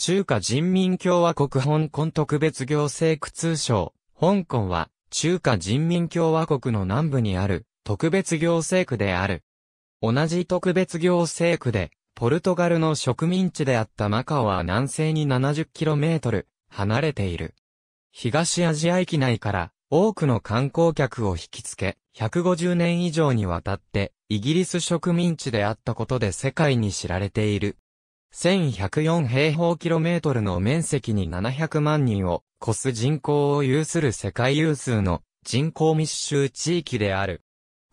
中華人民共和国香港特別行政区通称、香港は、中華人民共和国の南部にある、特別行政区である。同じ特別行政区で、ポルトガルの植民地であったマカオは南西に 70km 離れている。東アジア域内から多くの観光客を引きつけ、150年以上にわたってイギリス植民地であったことで世界に知られている。1104平方キロメートルの面積に700万人を超す人口を有する世界有数の人口密集地域である。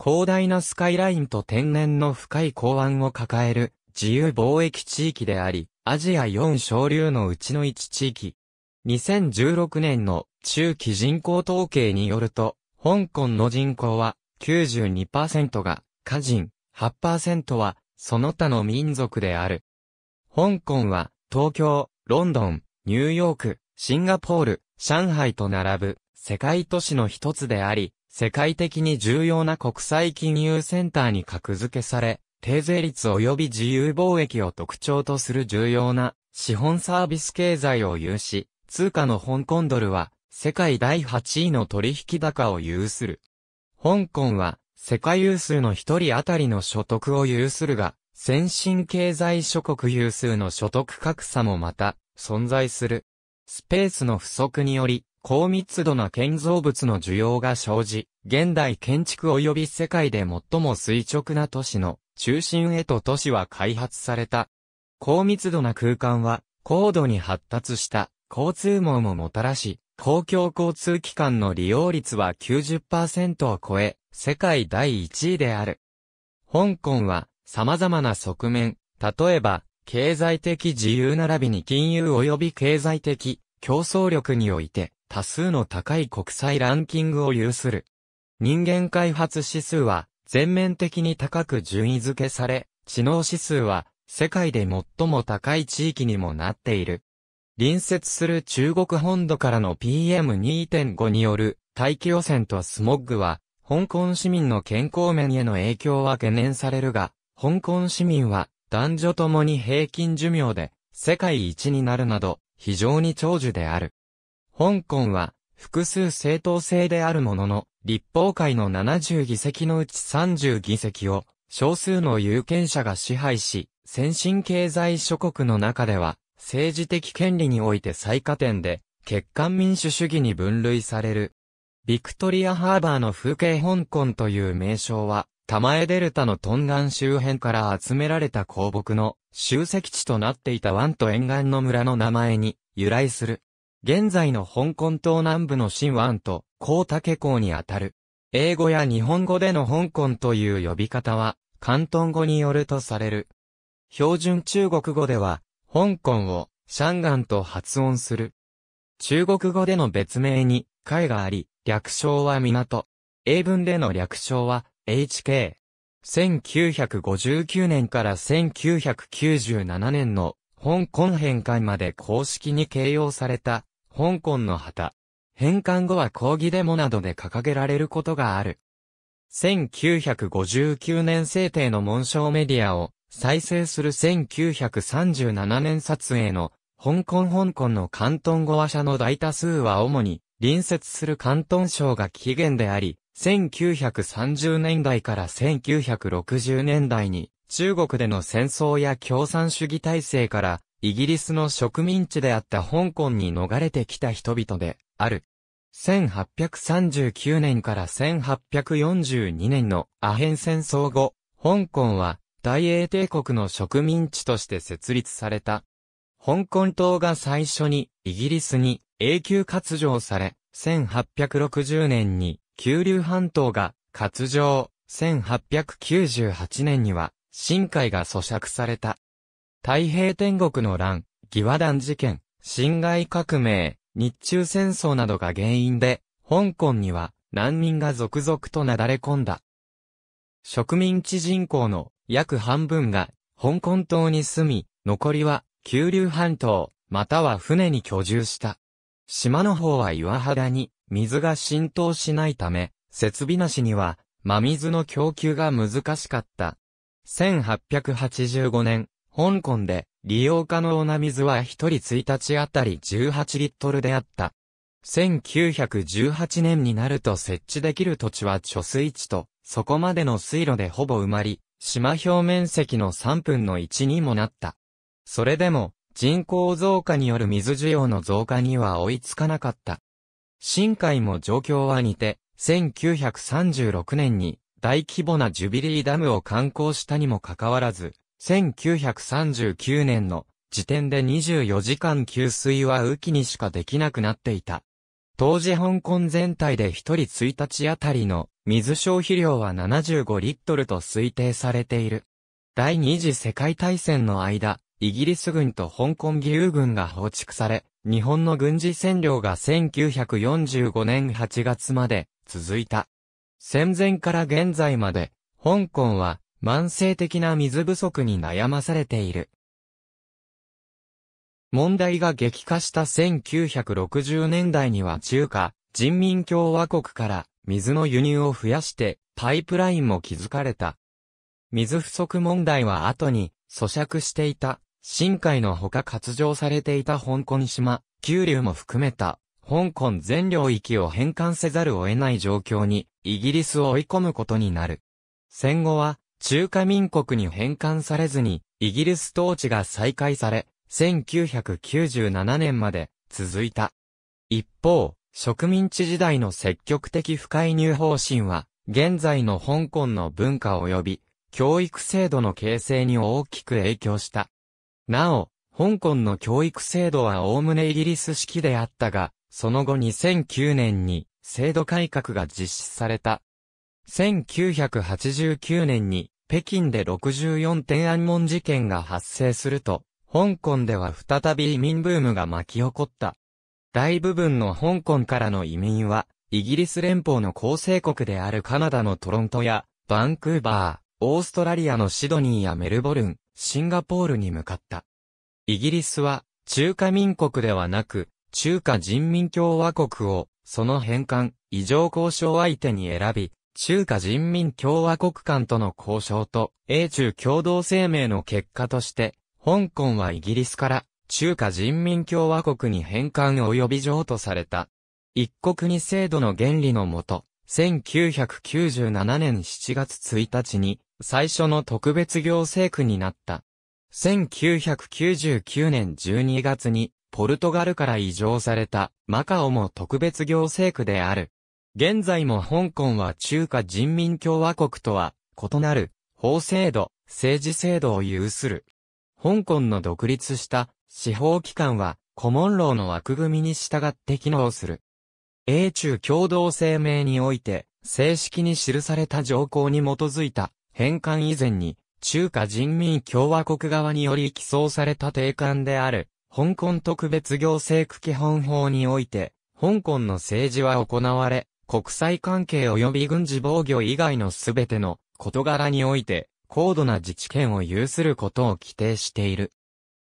広大なスカイラインと天然の深い港湾を抱える自由貿易地域であり、アジア4省流のうちの1地域。2016年の中期人口統計によると、香港の人口は92%が家人、8%はその他の民族である。香港は、東京、ロンドン、ニューヨーク、シンガポール、上海と並ぶ、世界都市の一つであり、世界的に重要な国際金融センターに格付けされ、低税率及び自由貿易を特徴とする重要な資本サービス経済を有し、通貨の香港ドルは世界第8位の取引高を有する。香港は世界有数の一人当たりの所得を有するが、先進経済諸国有数の所得格差もまた、存在する。スペースの不足により、高密度な建造物の需要が生じ、現代建築及び世界で最も垂直な都市の中心へと都市は開発された。高密度な空間は、高度に発達した交通網ももたらし、公共交通機関の利用率は90%を超え、世界第1位である。香港は、様々な側面、例えば、経済的自由並びに金融及び経済的競争力において多数の高い国際ランキングを有する。人間開発指数は全面的に高く順位付けされ、知能指数は世界で最も高い地域にもなっている。隣接する中国本土からの PM2.5 による大気汚染とスモッグは、香港市民の健康面への影響は懸念されるが、香港市民は男女ともに平均寿命で世界一になるなど非常に長寿である。香港は複数政党制であるものの、立法会の70議席のうち30議席を少数の有権者が支配し、先進経済諸国の中では政治的権利において最下点で、欠陥民主主義に分類される。ビクトリアハーバーの風景香港という名称は、玉江デルタのトンガン周辺から集められた鉱木の集積地となっていた湾と沿岸の村の名前に由来する。現在の香港島南部の新湾と高竹港にあたる。英語や日本語での香港という呼び方は、関東語によるとされる。標準中国語では、香港を、シャンガンと発音する。中国語での別名に、海があり、略称は港。英文での略称は、HK。1959年から1997年の香港返還まで公式に形容された香港の旗。返還後は抗議デモなどで掲げられることがある。1959年制定の紋章メディアを再生する1937年撮影の香港香港の広東語話者の大多数は主に隣接する広東省が起源であり、1930年代から1960年代に、中国での戦争や共産主義体制から、イギリスの植民地であった香港に逃れてきた人々で、ある。1839年から1842年のアヘン戦争後、香港は大英帝国の植民地として設立された。香港島が最初にイギリスに永久割譲され、1860年に九流半島が割上、1898年には、深海が咀嚼された。太平天国の乱、義和団事件、侵害革命、日中戦争などが原因で、香港には難民が続々となだれ込んだ。植民地人口の約半分が香港島に住み、残りは九流半島、または船に居住した。島の方は岩肌に水が浸透しないため、設備なしには、真水の供給が難しかった。1885年、香港で利用可能な水は1人1日あたり18リットルであった。1918年になると設置できる土地は貯水池と、そこまでの水路でほぼ埋まり、島表面積の3分の1にもなった。それでも、人口増加による水需要の増加には追いつかなかった。新海も状況は似て、1936年に大規模なジュビリーダムを観光したにもかかわらず、1939年の時点で24時間給水は雨季にしかできなくなっていた。当時香港全体で1人1日あたりの水消費量は75リットルと推定されている。第二次世界大戦の間、イギリス軍と香港義勇軍が放逐され、日本の軍事占領が1945年8月まで続いた。戦前から現在まで、香港は慢性的な水不足に悩まされている。問題が激化した1960年代には中華人民共和国から水の輸入を増やしてパイプラインも築かれた。水不足問題は後に咀嚼していた深海のほか割譲されていた香港島、九流も含めた、香港全領域を返還せざるを得ない状況に、イギリスを追い込むことになる。戦後は、中華民国に返還されずに、イギリス統治が再開され、1997年まで続いた。一方、植民地時代の積極的不介入方針は、現在の香港の文化及び、教育制度の形成に大きく影響した。なお、香港の教育制度は概ねイギリス式であったが、その後2009年に制度改革が実施された。1989年に北京で64天安門事件が発生すると、香港では再び移民ブームが巻き起こった。大部分の香港からの移民は、イギリス連邦の構成国であるカナダのトロントや、バンクーバー、オーストラリアのシドニーやメルボルン、シンガポールに向かった。イギリスは、中華民国ではなく、中華人民共和国を、その返還、異常交渉相手に選び、中華人民共和国間との交渉と、英中共同声明の結果として、香港はイギリスから、中華人民共和国に返還及び譲渡された。一国二制度の原理のもと、1997年7月1日に、最初の特別行政区になった。1999年12月に、ポルトガルから移譲された、マカオも特別行政区である。現在も香港は中華人民共和国とは、異なる、法制度、政治制度を有する。香港の独立した司法機関は、コモンローの枠組みに従って機能する。英中共同声明において、正式に記された条項に基づいた返還以前に、中華人民共和国側により起草された定款である、香港特別行政区基本法において、香港の政治は行われ、国際関係及び軍事防御以外のすべての事柄において、高度な自治権を有することを規定している。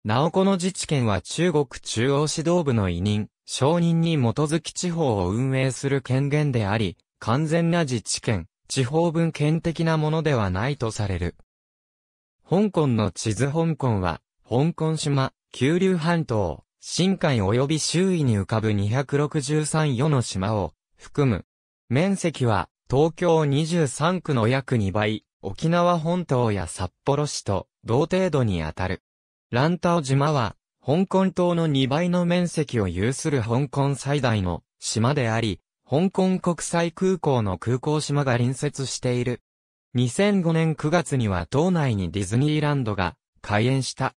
なおこの自治権は中国中央指導部の委任、承認に基づき地方を運営する権限であり、完全な自治権、地方文献的なものではないとされる。香港の地図香港は、香港島、九龍半島、深海及び周囲に浮かぶ263余の島を含む。面積は東京23区の約2倍、沖縄本島や札幌市と同程度にあたる。ランタオ島は香港島の2倍の面積を有する香港最大の島であり、香港国際空港の空港島が隣接している。2005年9月には島内にディズニーランドが開園した。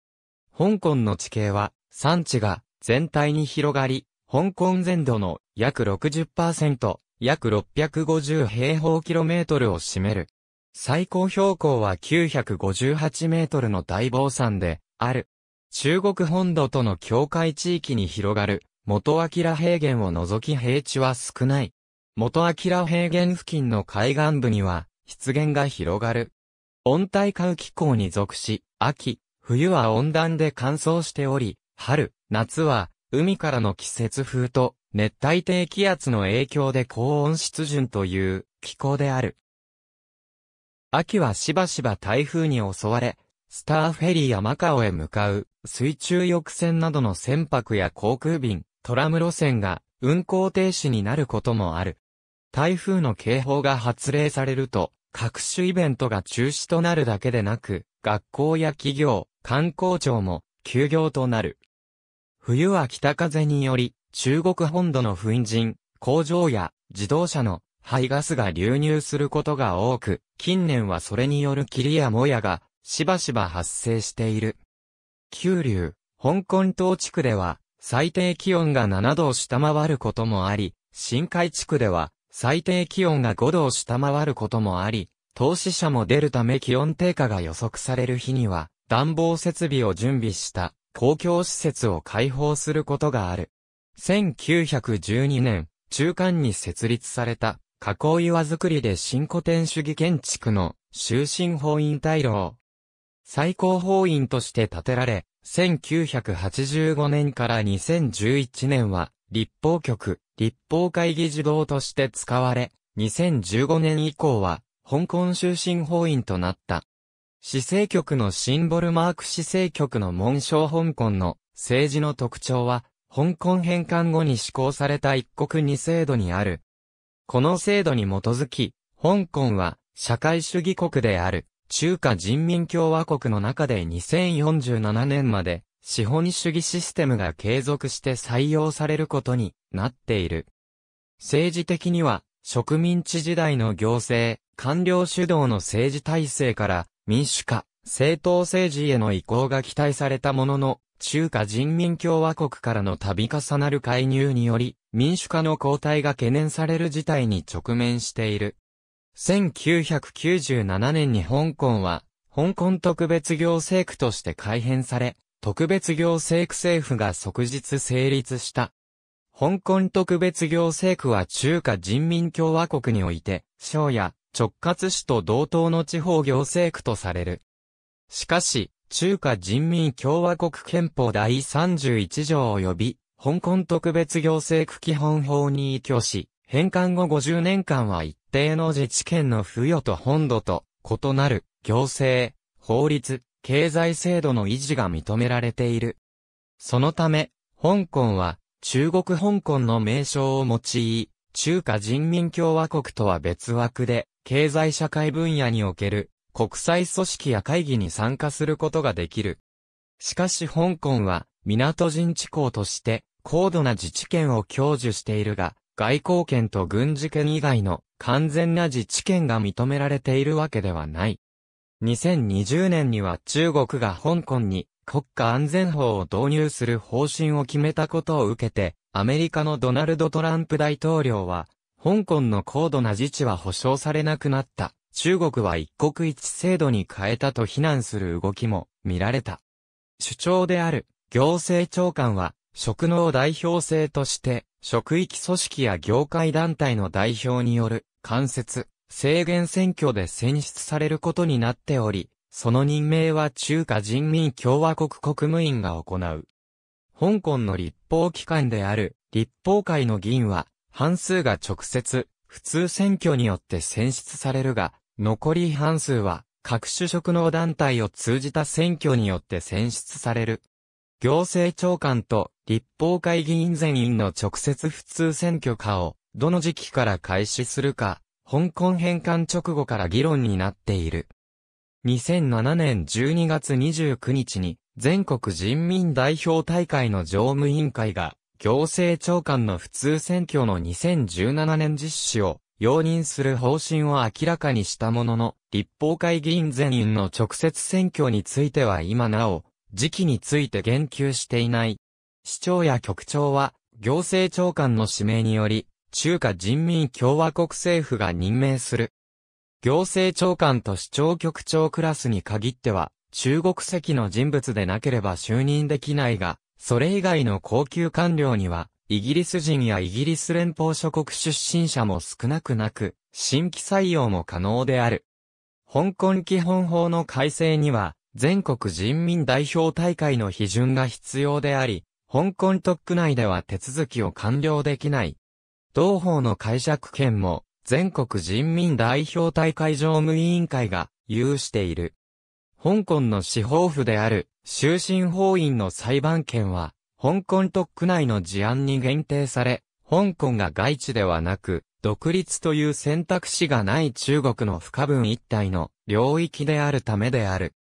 香港の地形は産地が全体に広がり、香港全土の約60%、約650平方キロメートルを占める。最高標高は958メートルの大坊山である。中国本土との境界地域に広がる元明平原を除き平地は少ない。元明平原付近の海岸部には、湿原が広がる。温帯化雨気候に属し、秋、冬は温暖で乾燥しており、春、夏は、海からの季節風と、熱帯低気圧の影響で高温湿潤という気候である。秋はしばしば台風に襲われ、スターフェリーやマカオへ向かう、水中翼船などの船舶や航空便、トラム路線が運行停止になることもある。台風の警報が発令されると、各種イベントが中止となるだけでなく、学校や企業、観光庁も休業となる。冬は北風により、中国本土の粉塵、工場や自動車の排ガスが流入することが多く、近年はそれによる霧やもやがしばしば発生している。九龍、香港島地区では、最低気温が7度を下回ることもあり、深海地区では最低気温が5度を下回ることもあり、投資者も出るため気温低下が予測される日には、暖房設備を準備した公共施設を開放することがある。1912年、中間に設立された、加工岩作りで新古典主義建築の終身法院大楼、最高法院として建てられ、1985年から2011年は、立法局、立法会議事堂として使われ、2015年以降は、香港終身法院となった。市政局のシンボルマーク市政局の紋章香港の政治の特徴は、香港返還後に施行された一国二制度にある。この制度に基づき、香港は社会主義国である。中華人民共和国の中で2047年まで資本主義システムが継続して採用されることになっている。政治的には植民地時代の行政、官僚主導の政治体制から民主化、政党政治への移行が期待されたものの、中華人民共和国からの度重なる介入により、民主化の後退が懸念される事態に直面している。1997年に香港は、香港特別行政区として改編され、特別行政区政府が即日成立した。香港特別行政区は中華人民共和国において、省や直轄市と同等の地方行政区とされる。しかし、中華人民共和国憲法第31条及び、香港特別行政区基本法に依拠し、返還後50年間は一定の自治権の付与と本土と異なる行政、法律、経済制度の維持が認められている。そのため、香港は中国香港の名称を用い、中華人民共和国とは別枠で、経済社会分野における国際組織や会議に参加することができる。しかし香港は港人地港として高度な自治権を享受しているが、外交権と軍事権以外の完全な自治権が認められているわけではない。2020年には中国が香港に国家安全法を導入する方針を決めたことを受けて、アメリカのドナルド・トランプ大統領は、香港の高度な自治は保障されなくなった。中国は一国一制度に変えたと非難する動きも見られた。主張である行政長官は職能代表制として職域組織や業界団体の代表による、間接、制限選挙で選出されることになっており、その任命は中華人民共和国国務院が行う。香港の立法機関である立法会の議員は、半数が直接、普通選挙によって選出されるが、残り半数は、各種職能団体を通じた選挙によって選出される。行政長官と立法会議員全員の直接普通選挙化を、どの時期から開始するか、香港返還直後から議論になっている。2007年12月29日に、全国人民代表大会の常務委員会が、行政長官の普通選挙の2017年実施を容認する方針を明らかにしたものの、立法会議員全員の直接選挙については今なお、時期について言及していない。市長や局長は、行政長官の指名により、中華人民共和国政府が任命する。行政長官と市長局長クラスに限っては、中国籍の人物でなければ就任できないが、それ以外の高級官僚には、イギリス人やイギリス連邦諸国出身者も少なくなく、新規採用も可能である。香港基本法の改正には、全国人民代表大会の批准が必要であり、香港特区内では手続きを完了できない。同法の解釈権も、全国人民代表大会常務委員会が有している。香港の司法府である、終身法院の裁判権は、香港特区内の事案に限定され、香港が外地ではなく、独立という選択肢がない中国の不可分一体の領域であるためである。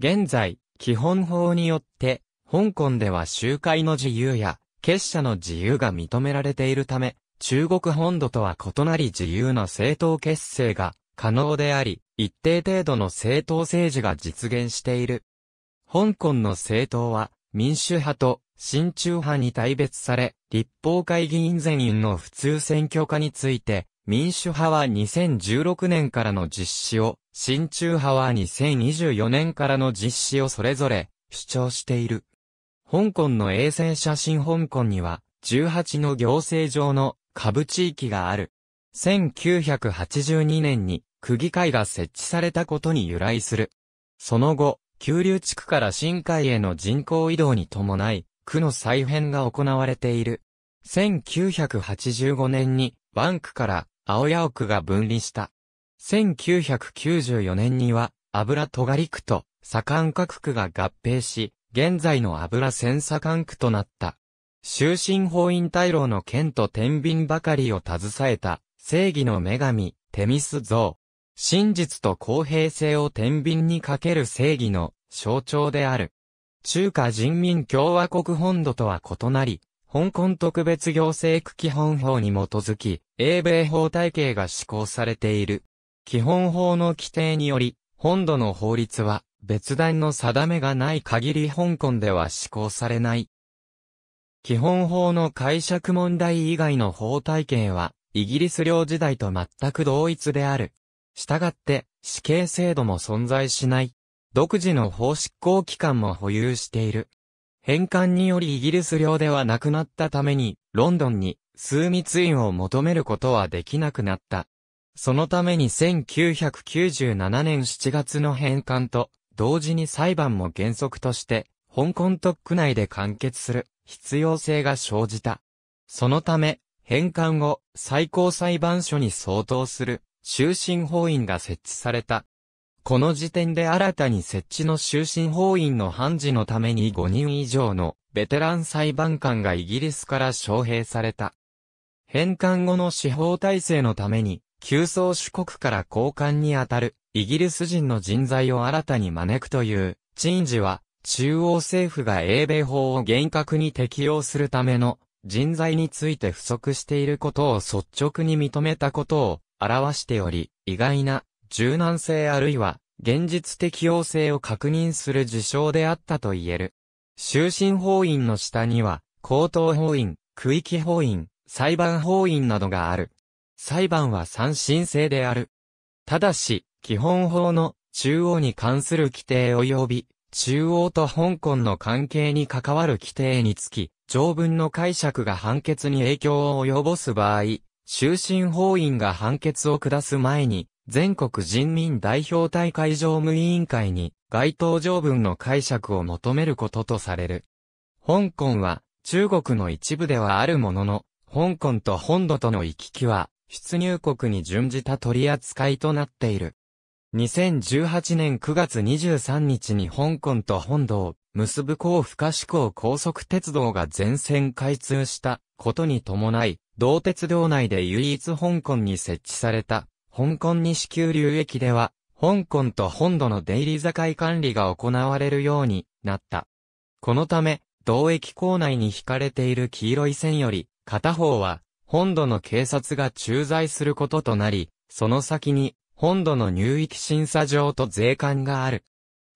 現在、基本法によって、香港では集会の自由や、結社の自由が認められているため、中国本土とは異なり自由な政党結成が可能であり、一定程度の政党政治が実現している。香港の政党は民主派と親中派に大別され、立法会議員全員の普通選挙化について、民主派は2016年からの実施を、親中派は2024年からの実施をそれぞれ主張している。香港の衛星写真香港には、18の行政上の下部地域がある。1982年に区議会が設置されたことに由来する。その後、九流地区から新海への人口移動に伴い、区の再編が行われている。1985年に、バンクから青屋区が分離した。1994年には、油戸狩区と左官各区が合併し、現在の油千差管区となった。終身法院大老の剣と天秤ばかりを携えた、正義の女神、テミス像。真実と公平性を天秤にかける正義の象徴である。中華人民共和国本土とは異なり、香港特別行政区基本法に基づき、英米法体系が施行されている。基本法の規定により、本土の法律は、別段の定めがない限り香港では施行されない。基本法の解釈問題以外の法体系は、イギリス領時代と全く同一である。従って、死刑制度も存在しない。独自の法執行機関も保有している。返還によりイギリス領ではなくなったために、ロンドンに枢密院を求めることはできなくなった。そのために1997年7月の返還と同時に裁判も原則として、香港特区内で完結する必要性が生じた。そのため、返還後、最高裁判所に相当する終身法院が設置された。この時点で新たに設置の終身法院の判事のために5人以上のベテラン裁判官がイギリスから招聘された。返還後の司法体制のために、急走主国から交換にあたるイギリス人の人材を新たに招くという、陳事は、中央政府が英米法を厳格に適用するための人材について不足していることを率直に認めたことを表しており、意外な柔軟性あるいは現実適用性を確認する事象であったと言える。終身法院の下には、高等法院、区域法院、裁判法院などがある。裁判は三審制である。ただし、基本法の中央に関する規定及び、中央と香港の関係に関わる規定につき、条文の解釈が判決に影響を及ぼす場合、終身法院が判決を下す前に、全国人民代表大会常務委員会に、該当条文の解釈を求めることとされる。香港は、中国の一部ではあるものの、香港と本土との行き来は、出入国に準じた取り扱いとなっている。2018年9月23日に香港と本土結ぶ高負荷志向高速鉄道が全線開通したことに伴い、同鉄道内で唯一香港に設置された、香港西急流域では、香港と本土の出入り境管理が行われるようになった。このため、同駅構内に引かれている黄色い線より、片方は本土の警察が駐在することとなり、その先に、本土の入域審査場と税関がある。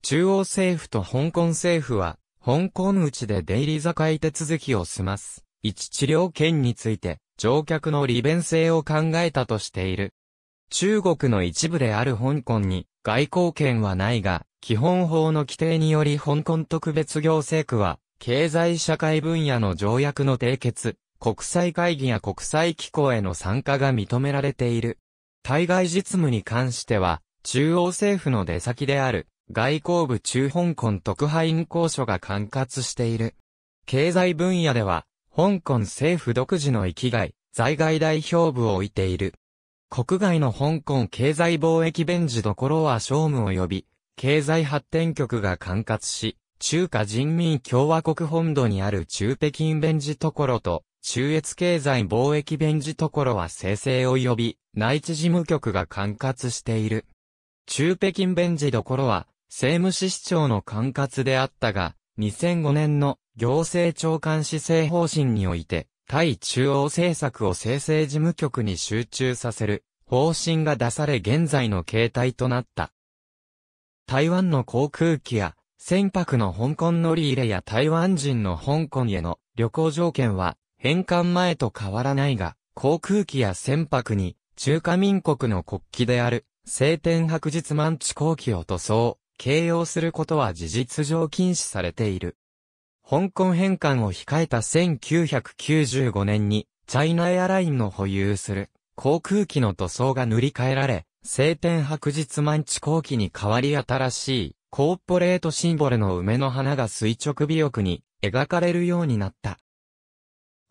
中央政府と香港政府は、香港内で出入り境手続きを済ます。一治療券について、乗客の利便性を考えたとしている。中国の一部である香港に、外交権はないが、基本法の規定により香港特別行政区は、経済社会分野の条約の締結、国際会議や国際機構への参加が認められている。対外実務に関しては、中央政府の出先である、外交部中香港特派員公署が管轄している。経済分野では、香港政府独自の域外、在外代表部を置いている。国外の香港経済貿易ン事どころは商務及び、経済発展局が管轄し、中華人民共和国本土にある中北京ン事ところと、中越経済貿易弁事所は生成を呼び、内地事務局が管轄している。中北京弁事所は、政務司市長の管轄であったが、2005年の行政長官施政方針において、対中央政策を生成事務局に集中させる方針が出され現在の形態となった。台湾の航空機や船舶の香港乗り入れや台湾人の香港への旅行条件は返還前と変わらないが、航空機や船舶に、中華民国の国旗である、晴天白日満地後期を塗装、形容することは事実上禁止されている。香港返還を控えた1995年に、チャイナエアラインの保有する航空機の塗装が塗り替えられ、晴天白日満地後期に変わり新しいコーポレートシンボルの梅の花が垂直尾翼に描かれるようになった。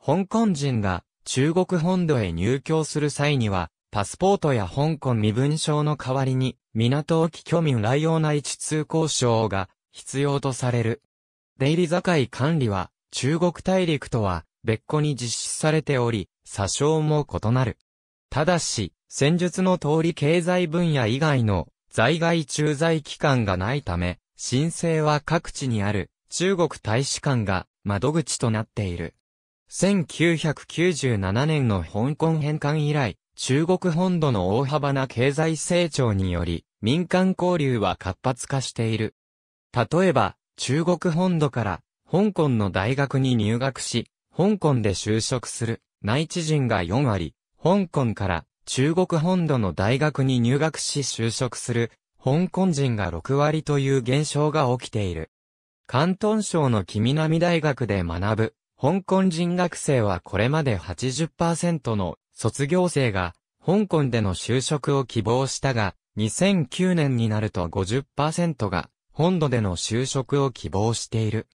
香港人が中国本土へ入境する際には、パスポートや香港身分証の代わりに、港沖居民来用内地通行証が必要とされる。出入り境管理は、中国大陸とは別個に実施されており、詐称も異なる。ただし、戦術の通り経済分野以外の在外駐在機関がないため、申請は各地にある中国大使館が窓口となっている。1997年の香港返還以来、中国本土の大幅な経済成長により、民間交流は活発化している。例えば、中国本土から香港の大学に入学し、香港で就職する内地人が4割、香港から中国本土の大学に入学し就職する香港人が6割という現象が起きている。広東省の木南大学で学ぶ香港人学生はこれまで80%の卒業生が香港での就職を希望したが、2009年になると50%が本土での就職を希望している。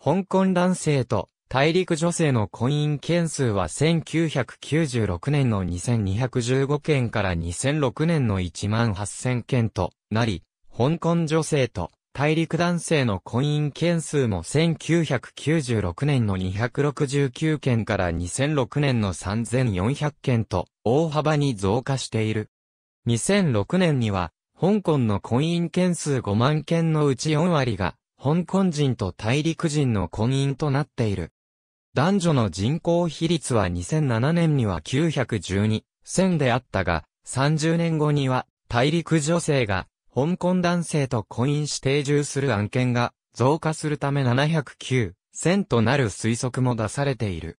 香港男性と大陸女性の婚姻件数は1996年の2215件から2006年の1万8000件となり、香港女性と大陸男性の婚姻件数も1996年の269件から2006年の3400件と大幅に増加している。2006年には、香港の婚姻件数5万件のうち4割が、香港人と大陸人の婚姻となっている。男女の人口比率は2007年には912、1000であったが、30年後には、大陸女性が香港男性と婚姻し定住する案件が増加するため709、0 0 0となる推測も出されている。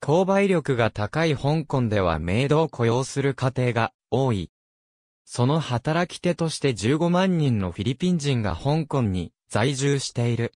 購買力が高い香港ではメイドを雇用する家庭が多い。その働き手として15万人のフィリピン人が香港に在住している。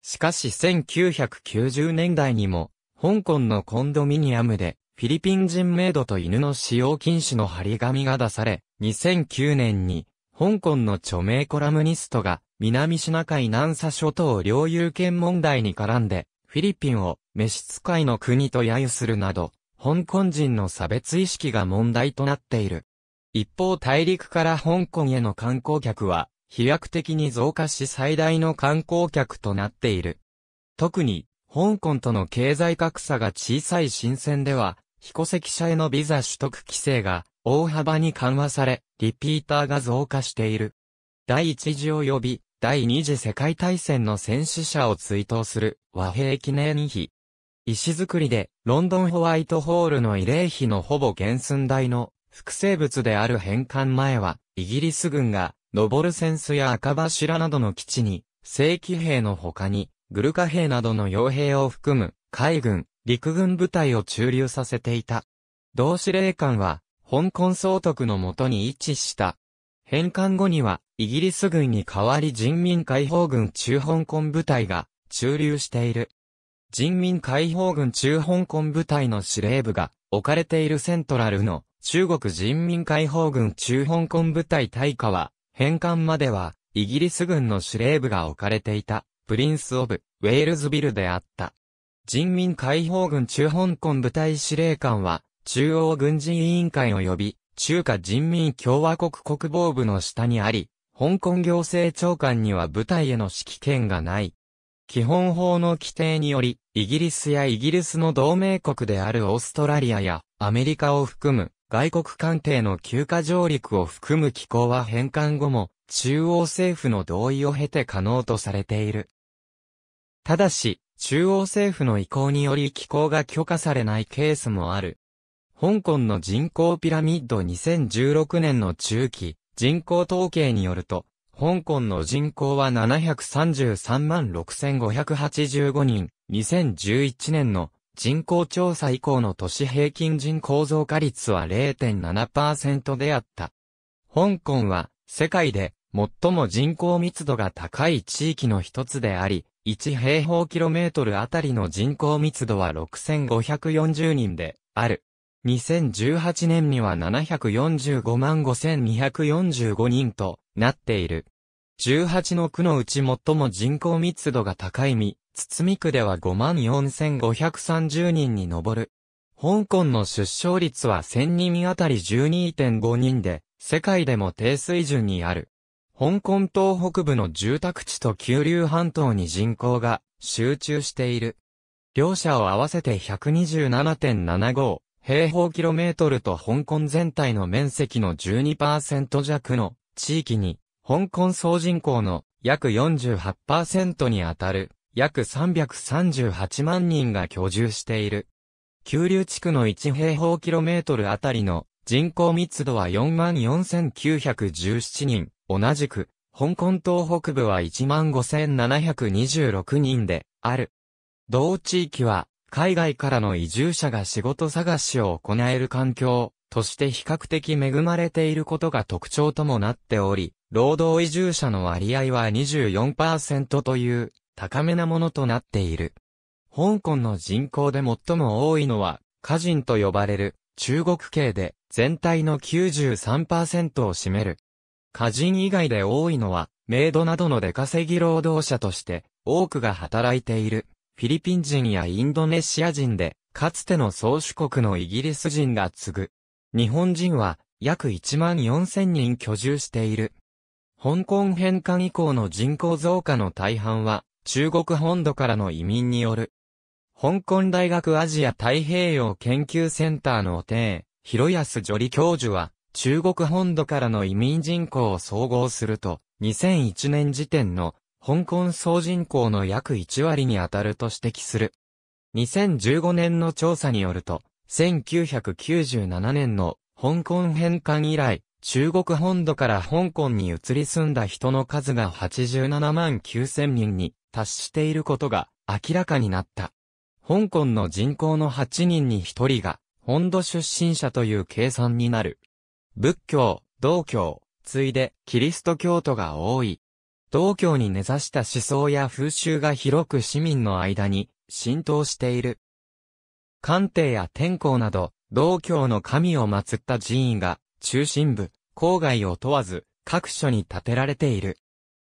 しかし1990年代にも、香港のコンドミニアムで、フィリピン人メイドと犬の使用禁止の張り紙が出され、2009年に香港の著名コラムニストが、南シナ海南沙諸島領有権問題に絡んで、フィリピンを召使いの国と揶揄するなど、香港人の差別意識が問題となっている。一方大陸から香港への観光客は、飛躍的に増加し最大の観光客となっている。特に、香港との経済格差が小さい新鮮では、非戸籍者へのビザ取得規制が大幅に緩和され、リピーターが増加している。第一次及び、第二次世界大戦の戦死者を追悼する和平記念碑。石造りで、ロンドンホワイトホールの慰霊碑のほぼ原寸大の複製物である返還前は、イギリス軍が、ノボルセンスや赤柱などの基地に、正規兵の他に、グルカ兵などの傭兵を含む、海軍、陸軍部隊を駐留させていた。同司令官は、香港総督のもとに位置した。返還後には、イギリス軍に代わり人民解放軍中香港部隊が駐留している。人民解放軍中香港部隊の司令部が置かれているセントラルの中国人民解放軍中香港部隊大下は、返還まではイギリス軍の司令部が置かれていたプリンス・オブ・ウェールズビルであった。人民解放軍中香港部隊司令官は中央軍事委員会及び、中華人民共和国国防部の下にあり、香港行政長官には部隊への指揮権がない。基本法の規定により、イギリスやイギリスの同盟国であるオーストラリアやアメリカを含む外国艦艇の休暇上陸を含む機構は返還後も中央政府の同意を経て可能とされている。ただし、中央政府の意向により機構が許可されないケースもある。香港の人口ピラミッド2016年の中期、人口統計によると、香港の人口は733万6585人、2011年の人口調査以降の都市平均人口増加率は0.7%であった。香港は世界で最も人口密度が高い地域の一つであり、1平方キロメートルあたりの人口密度は6540人である。2018年には745万5245人となっている。18の区のうち最も人口密度が高いみ、堤区では5万4530人に上る。香港の出生率は1000人あたり12.5人で、世界でも低水準にある。香港東北部の住宅地と九龍半島に人口が集中している。両者を合わせて127.75、平方キロメートルと香港全体の面積の12%弱の地域に、香港総人口の約48%にあたる約338万人が居住している。九流地区の1平方キロメートルあたりの人口密度は44,917人。同じく、香港東北部は15,726人である。同地域は海外からの移住者が仕事探しを行える環境として比較的恵まれていることが特徴ともなっており、労働移住者の割合は24%という高めなものとなっている。香港の人口で最も多いのは、家人と呼ばれる中国系で全体の93%を占める。家人以外で多いのは、メイドなどの出稼ぎ労働者として多くが働いている。フィリピン人やインドネシア人で、かつての宗主国のイギリス人が継ぐ。日本人は約1万4000人居住している。香港返還以降の人口増加の大半は中国本土からの移民による。香港大学アジア太平洋研究センターの帝、広安助理教授は中国本土からの移民人口を総合すると2001年時点の香港総人口の約1割に当たると指摘する。2015年の調査によると、1997年の香港返還以来、中国本土から香港に移り住んだ人の数が87万9000人に達していることが明らかになった。香港の人口の8人に1人が本土出身者という計算になる。仏教、道教、ついでキリスト教徒が多い。道教に根ざした思想や風習が広く市民の間に浸透している。官邸や天皇など、道教の神を祀った寺院が、中心部、郊外を問わず、各所に建てられている。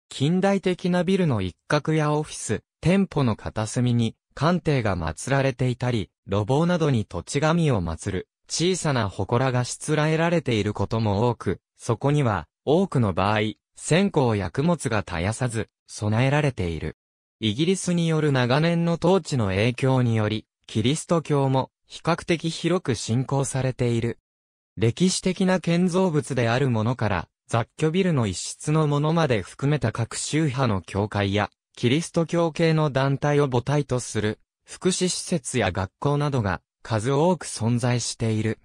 近代的なビルの一角やオフィス、店舗の片隅に、官邸が祀られていたり、路傍などに土地神を祀る、小さな祠がしつらえられていることも多く、そこには、多くの場合、線香薬物が絶やさず、備えられている。イギリスによる長年の統治の影響により、キリスト教も比較的広く信仰されている。歴史的な建造物であるものから、雑居ビルの一室のものまで含めた各宗派の教会や、キリスト教系の団体を母体とする、福祉施設や学校などが数多く存在している。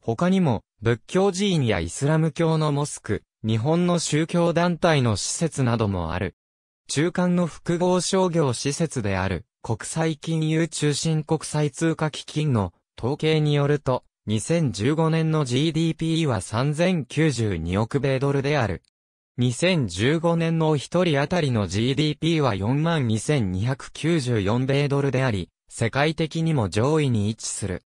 他にも、仏教寺院やイスラム教のモスク、日本の宗教団体の施設などもある。中間の複合商業施設である国際金融中心国際通貨基金の統計によると、2015年の GDP は3092億米ドルである。2015年の一人当たりの GDP は42,294米ドルであり、世界的にも上位に位置する。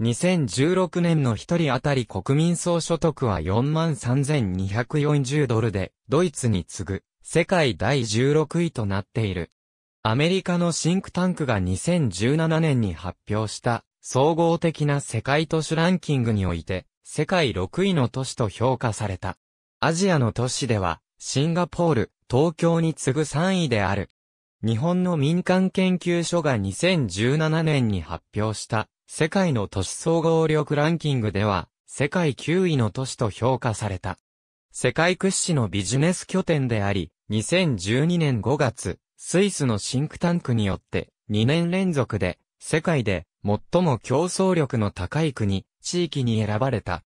2016年の一人当たり国民総所得は43,240ドルで、ドイツに次ぐ、世界第16位となっている。アメリカのシンクタンクが2017年に発表した、総合的な世界都市ランキングにおいて、世界6位の都市と評価された。アジアの都市では、シンガポール、東京に次ぐ3位である。日本の民間研究所が2017年に発表した世界の都市総合力ランキングでは、世界9位の都市と評価された。世界屈指のビジネス拠点であり、2012年5月、スイスのシンクタンクによって、2年連続で、世界で最も競争力の高い国、地域に選ばれた。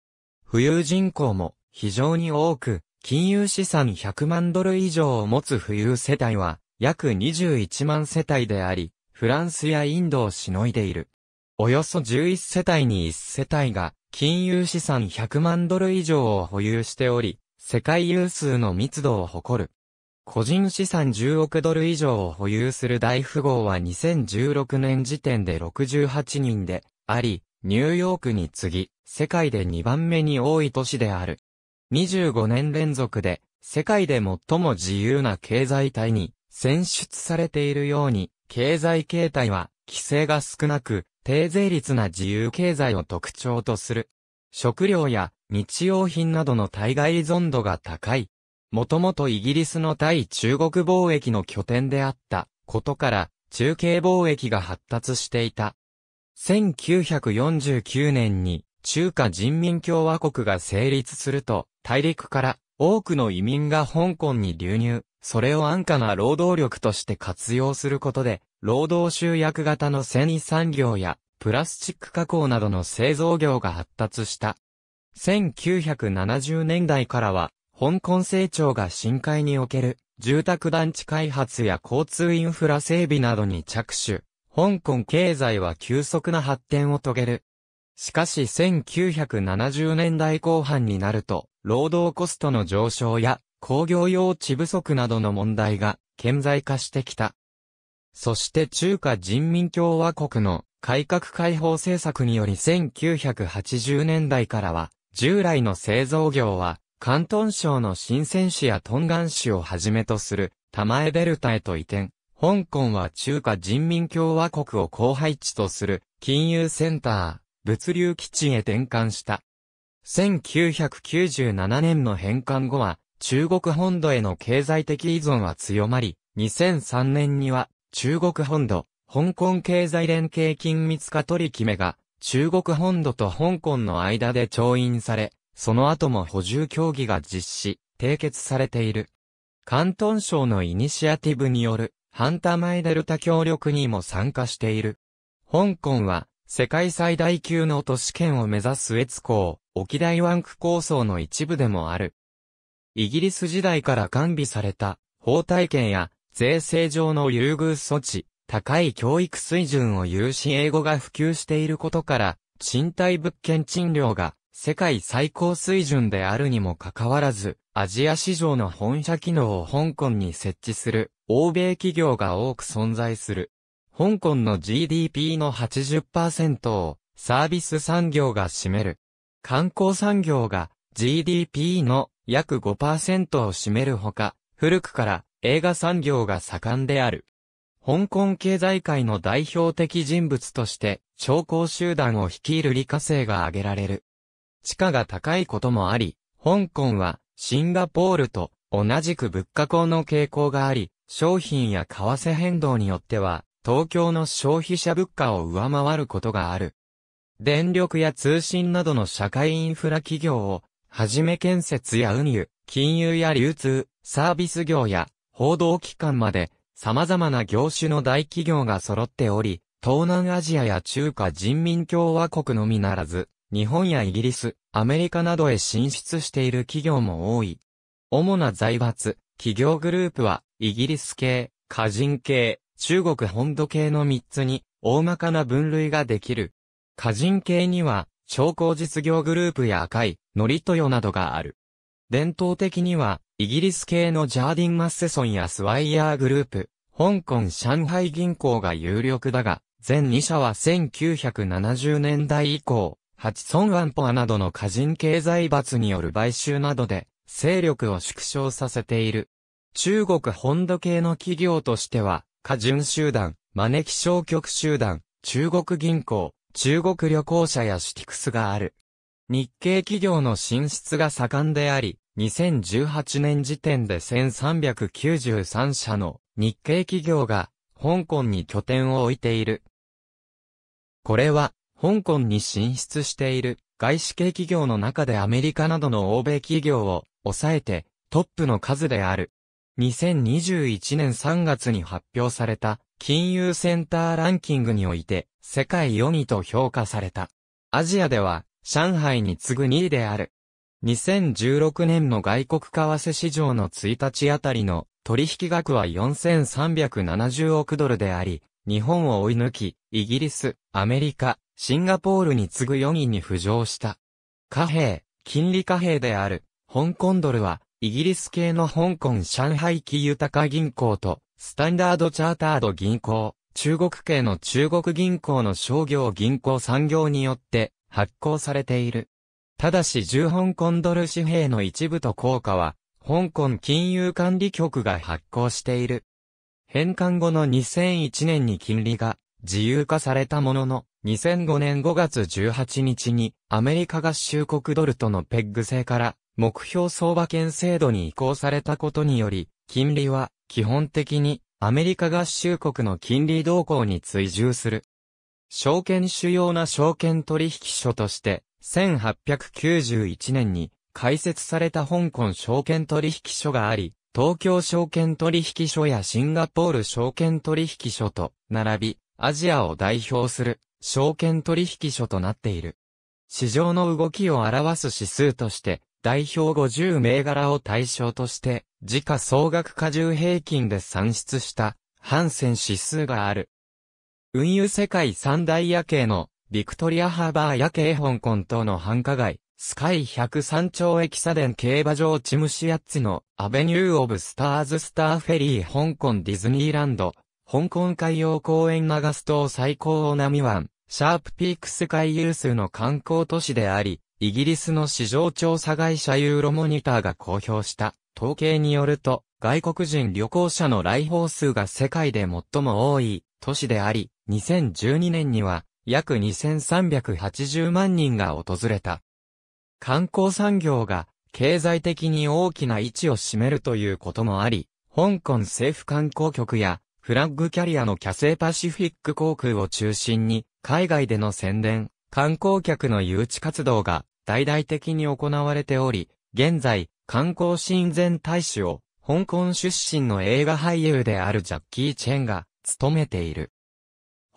富裕人口も非常に多く、金融資産100万ドル以上を持つ富裕世帯は、約21万世帯であり、フランスやインドをしのいでいる。およそ11世帯に1世帯が、金融資産100万ドル以上を保有しており、世界有数の密度を誇る。個人資産10億ドル以上を保有する大富豪は2016年時点で68人であり、ニューヨークに次ぎ、世界で2番目に多い都市である。25年連続で、世界で最も自由な経済体に選出されているように、経済形態は規制が少なく、低税率な自由経済を特徴とする。食料や日用品などの対外依存度が高い。もともとイギリスの対中国貿易の拠点であったことから、中継貿易が発達していた。1949年に中華人民共和国が成立すると、大陸から多くの移民が香港に流入、それを安価な労働力として活用することで、労働集約型の繊維産業やプラスチック加工などの製造業が発達した。1970年代からは、香港成長が深海における住宅団地開発や交通インフラ整備などに着手。香港経済は急速な発展を遂げる。しかし1970年代後半になると、労働コストの上昇や工業用地不足などの問題が顕在化してきた。そして中華人民共和国の改革開放政策により1980年代からは、従来の製造業は、関東省の新鮮市やトンガン市をはじめとする、玉江ベルタへと移転。香港は中華人民共和国を後配地とする、金融センター、物流基地へ転換した。1997年の返還後は、中国本土への経済的依存は強まり、2003年には中国本土、香港経済連携緊密化取り決めが、中国本土と香港の間で調印され、その後も補充協議が実施、締結されている。関東省のイニシアティブによる、ハンタマイデルタ協力にも参加している。香港は、世界最大級の都市圏を目指す越港、沖大湾区構想の一部でもある。イギリス時代から完備された、法体圏や税制上の優遇措置、高い教育水準を有し英語が普及していることから、賃貸物件賃料が世界最高水準であるにもかかわらず、アジア市場の本社機能を香港に設置する欧米企業が多く存在する。香港の GDP の80%をサービス産業が占める。観光産業が GDP の約5%を占めるほか、古くから映画産業が盛んである。香港経済界の代表的人物として、商工集団を率いる理科生が挙げられる。地価が高いこともあり、香港はシンガポールと同じく物価高の傾向があり、商品や為替変動によっては、東京の消費者物価を上回ることがある。電力や通信などの社会インフラ企業を、はじめ建設や運輸、金融や流通、サービス業や報道機関まで様々な業種の大企業が揃っており、東南アジアや中華人民共和国のみならず、日本やイギリス、アメリカなどへ進出している企業も多い。主な財閥、企業グループは、イギリス系、華人系、中国本土系の3つに、大まかな分類ができる。華人系には、商工実業グループや赤い、のりとよなどがある。伝統的には、イギリス系のジャーディン・マッセソンやスワイヤーグループ、香港上海銀行が有力だが、全2社は1970年代以降、ハチソン・ワンポアなどの過人経済罰による買収などで、勢力を縮小させている。中国本土系の企業としては、過順集団、招き消極集団、中国銀行、中国旅行者やシティクスがある。日系企業の進出が盛んであり、2018年時点で1393社の日系企業が香港に拠点を置いている。これは香港に進出している外資系企業の中でアメリカなどの欧米企業を抑えてトップの数である。2021年3月に発表された金融センターランキングにおいて世界4位と評価された。アジアでは上海に次ぐ2位である。2016年の外国為替市場の1日あたりの取引額は4370億ドルであり、日本を追い抜き、イギリス、アメリカ、シンガポールに次ぐ4位に浮上した。貨幣、金利貨幣である、香港ドルは、イギリス系の香港上海機豊銀行と、スタンダードチャータード銀行、中国系の中国銀行の商業銀行産業によって発行されている。ただし10香港ドル紙幣の一部と効果は、香港金融管理局が発行している。返還後の2001年に金利が自由化されたものの、2005年5月18日にアメリカ合衆国ドルとのペッグ制から目標相場権制度に移行されたことにより、金利は基本的にアメリカ合衆国の金利動向に追従する。証券主要な証券取引所として1891年に開設された香港証券取引所があり、東京証券取引所やシンガポール証券取引所と並び、アジアを代表する証券取引所となっている。市場の動きを表す指数として、代表50銘柄を対象として、時価総額加重平均で算出した、ハンセン指数がある。運輸世界三大夜景のビクトリアハーバーや京香港等の繁華街、スカイ103町駅サデン競馬場チムシアッツのアベニューオブスターズスターフェリー香港ディズニーランド、香港海洋公園長ス島最高を波湾、シャープピークス界有数の観光都市であり、イギリスの市場調査会社ユーロモニターが公表した統計によると、外国人旅行者の来訪数が世界で最も多い都市であり、2012年には約2380万人が訪れた。観光産業が経済的に大きな位置を占めるということもあり、香港政府観光局やフラッグキャリアのキャセイパシフィック航空を中心に海外での宣伝、観光客の誘致活動が大々的に行われており、現在観光親善大使を香港出身の映画俳優であるジャッキー・チェンが務めている。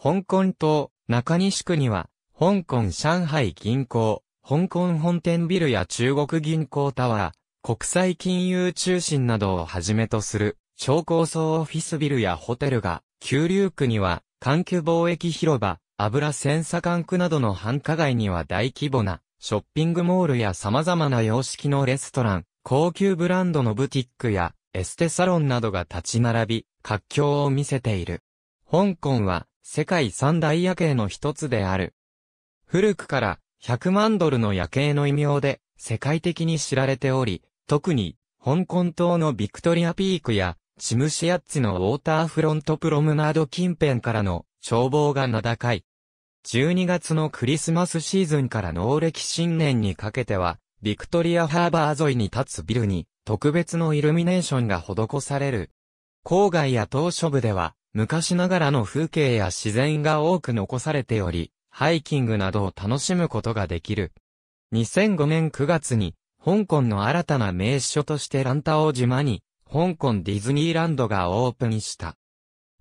香港島、中西区には、香港上海銀行、香港本店ビルや中国銀行タワー、国際金融中心などをはじめとする、超高層オフィスビルやホテルが、九龍区には、環境貿易広場、油センサ管区などの繁華街には大規模な、ショッピングモールや様々な様式のレストラン、高級ブランドのブティックや、エステサロンなどが立ち並び、活況を見せている。香港は、世界三大夜景の一つである。古くから100万ドルの夜景の異名で世界的に知られており、特に香港島のビクトリアピークやチムシアッチのウォーターフロントプロムナード近辺からの眺望が名高い。12月のクリスマスシーズンから農歴新年にかけては、ビクトリアハーバー沿いに立つビルに特別のイルミネーションが施される。郊外や島嶼部では昔ながらの風景や自然が多く残されており、ハイキングなどを楽しむことができる。2005年9月に、香港の新たな名所としてランタオ島に、香港ディズニーランドがオープンした。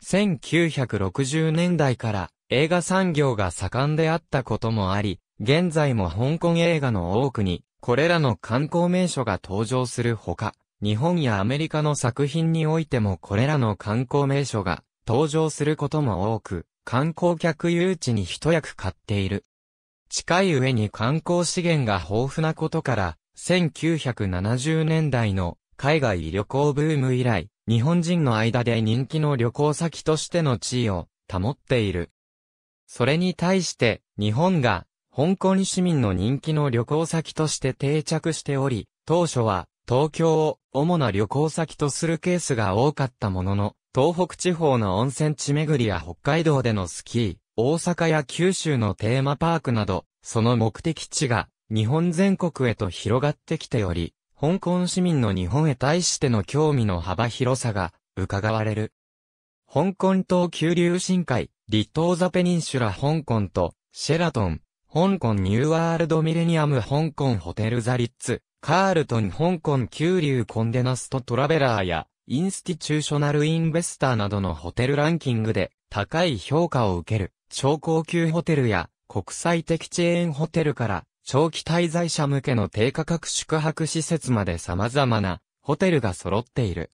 1960年代から映画産業が盛んであったこともあり、現在も香港映画の多くに、これらの観光名所が登場するほか、日本やアメリカの作品においてもこれらの観光名所が登場することも多く、観光客誘致に一役買っている。近い上に観光資源が豊富なことから、1970年代の海外旅行ブーム以来、日本人の間で人気の旅行先としての地位を保っている。それに対して日本が香港市民の人気の旅行先として定着しており、当初は東京を主な旅行先とするケースが多かったものの、東北地方の温泉地巡りや北海道でのスキー、大阪や九州のテーマパークなど、その目的地が日本全国へと広がってきており、香港市民の日本へ対しての興味の幅広さが伺われる。香港島急流深海、離島ザペニンシュラ香港と、シェラトン、香港ニューワールドミレニアム香港ホテルザリッツ、カールトン香港急流コンデナストトラベラーや、インスティチューショナルインベスターなどのホテルランキングで高い評価を受ける超高級ホテルや国際的チェーンホテルから長期滞在者向けの低価格宿泊施設まで様々なホテルが揃っている。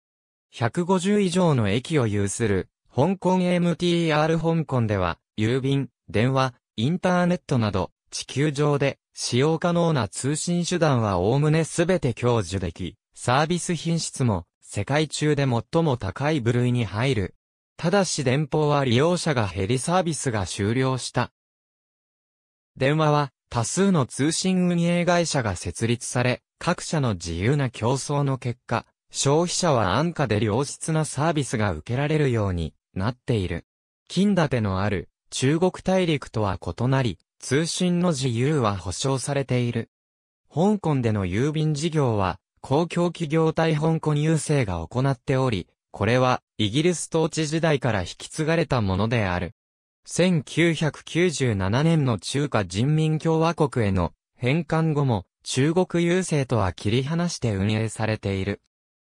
150以上の駅を有する香港 MTR 香港では郵便、電話、インターネットなど地球上で使用可能な通信手段はおおむねすべて享受でき、サービス品質も世界中で最も高い部類に入る。ただし電報は利用者が減りサービスが終了した。電話は多数の通信運営会社が設立され、各社の自由な競争の結果、消費者は安価で良質なサービスが受けられるようになっている。金立てのある中国大陸とは異なり、通信の自由は保障されている。香港での郵便事業は公共企業対香港郵政が行っており、これはイギリス統治時代から引き継がれたものである。1997年の中華人民共和国への返還後も中国郵政とは切り離して運営されている。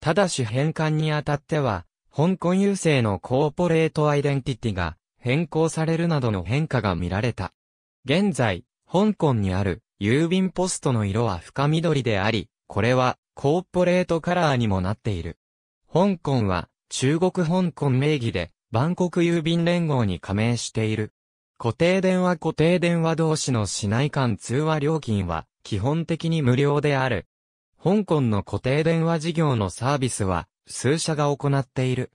ただし返還にあたっては、香港郵政のコーポレートアイデンティティが変更されるなどの変化が見られた。現在、香港にある郵便ポストの色は深緑であり、これはコーポレートカラーにもなっている。香港は中国香港名義で万国郵便連合に加盟している。固定電話固定電話同士の市内間通話料金は基本的に無料である。香港の固定電話事業のサービスは数社が行っている。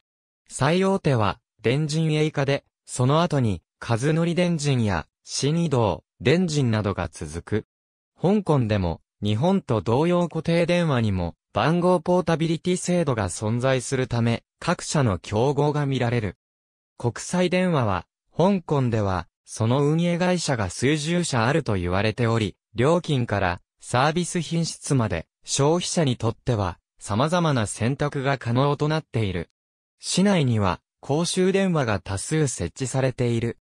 最大手は電人営化で、その後にカズノリ電人や新移動、電人などが続く。香港でも日本と同様固定電話にも番号ポータビリティ制度が存在するため、各社の競合が見られる。国際電話は、香港では、その運営会社が数十社あると言われており、料金からサービス品質まで消費者にとっては様々な選択が可能となっている。市内には公衆電話が多数設置されている。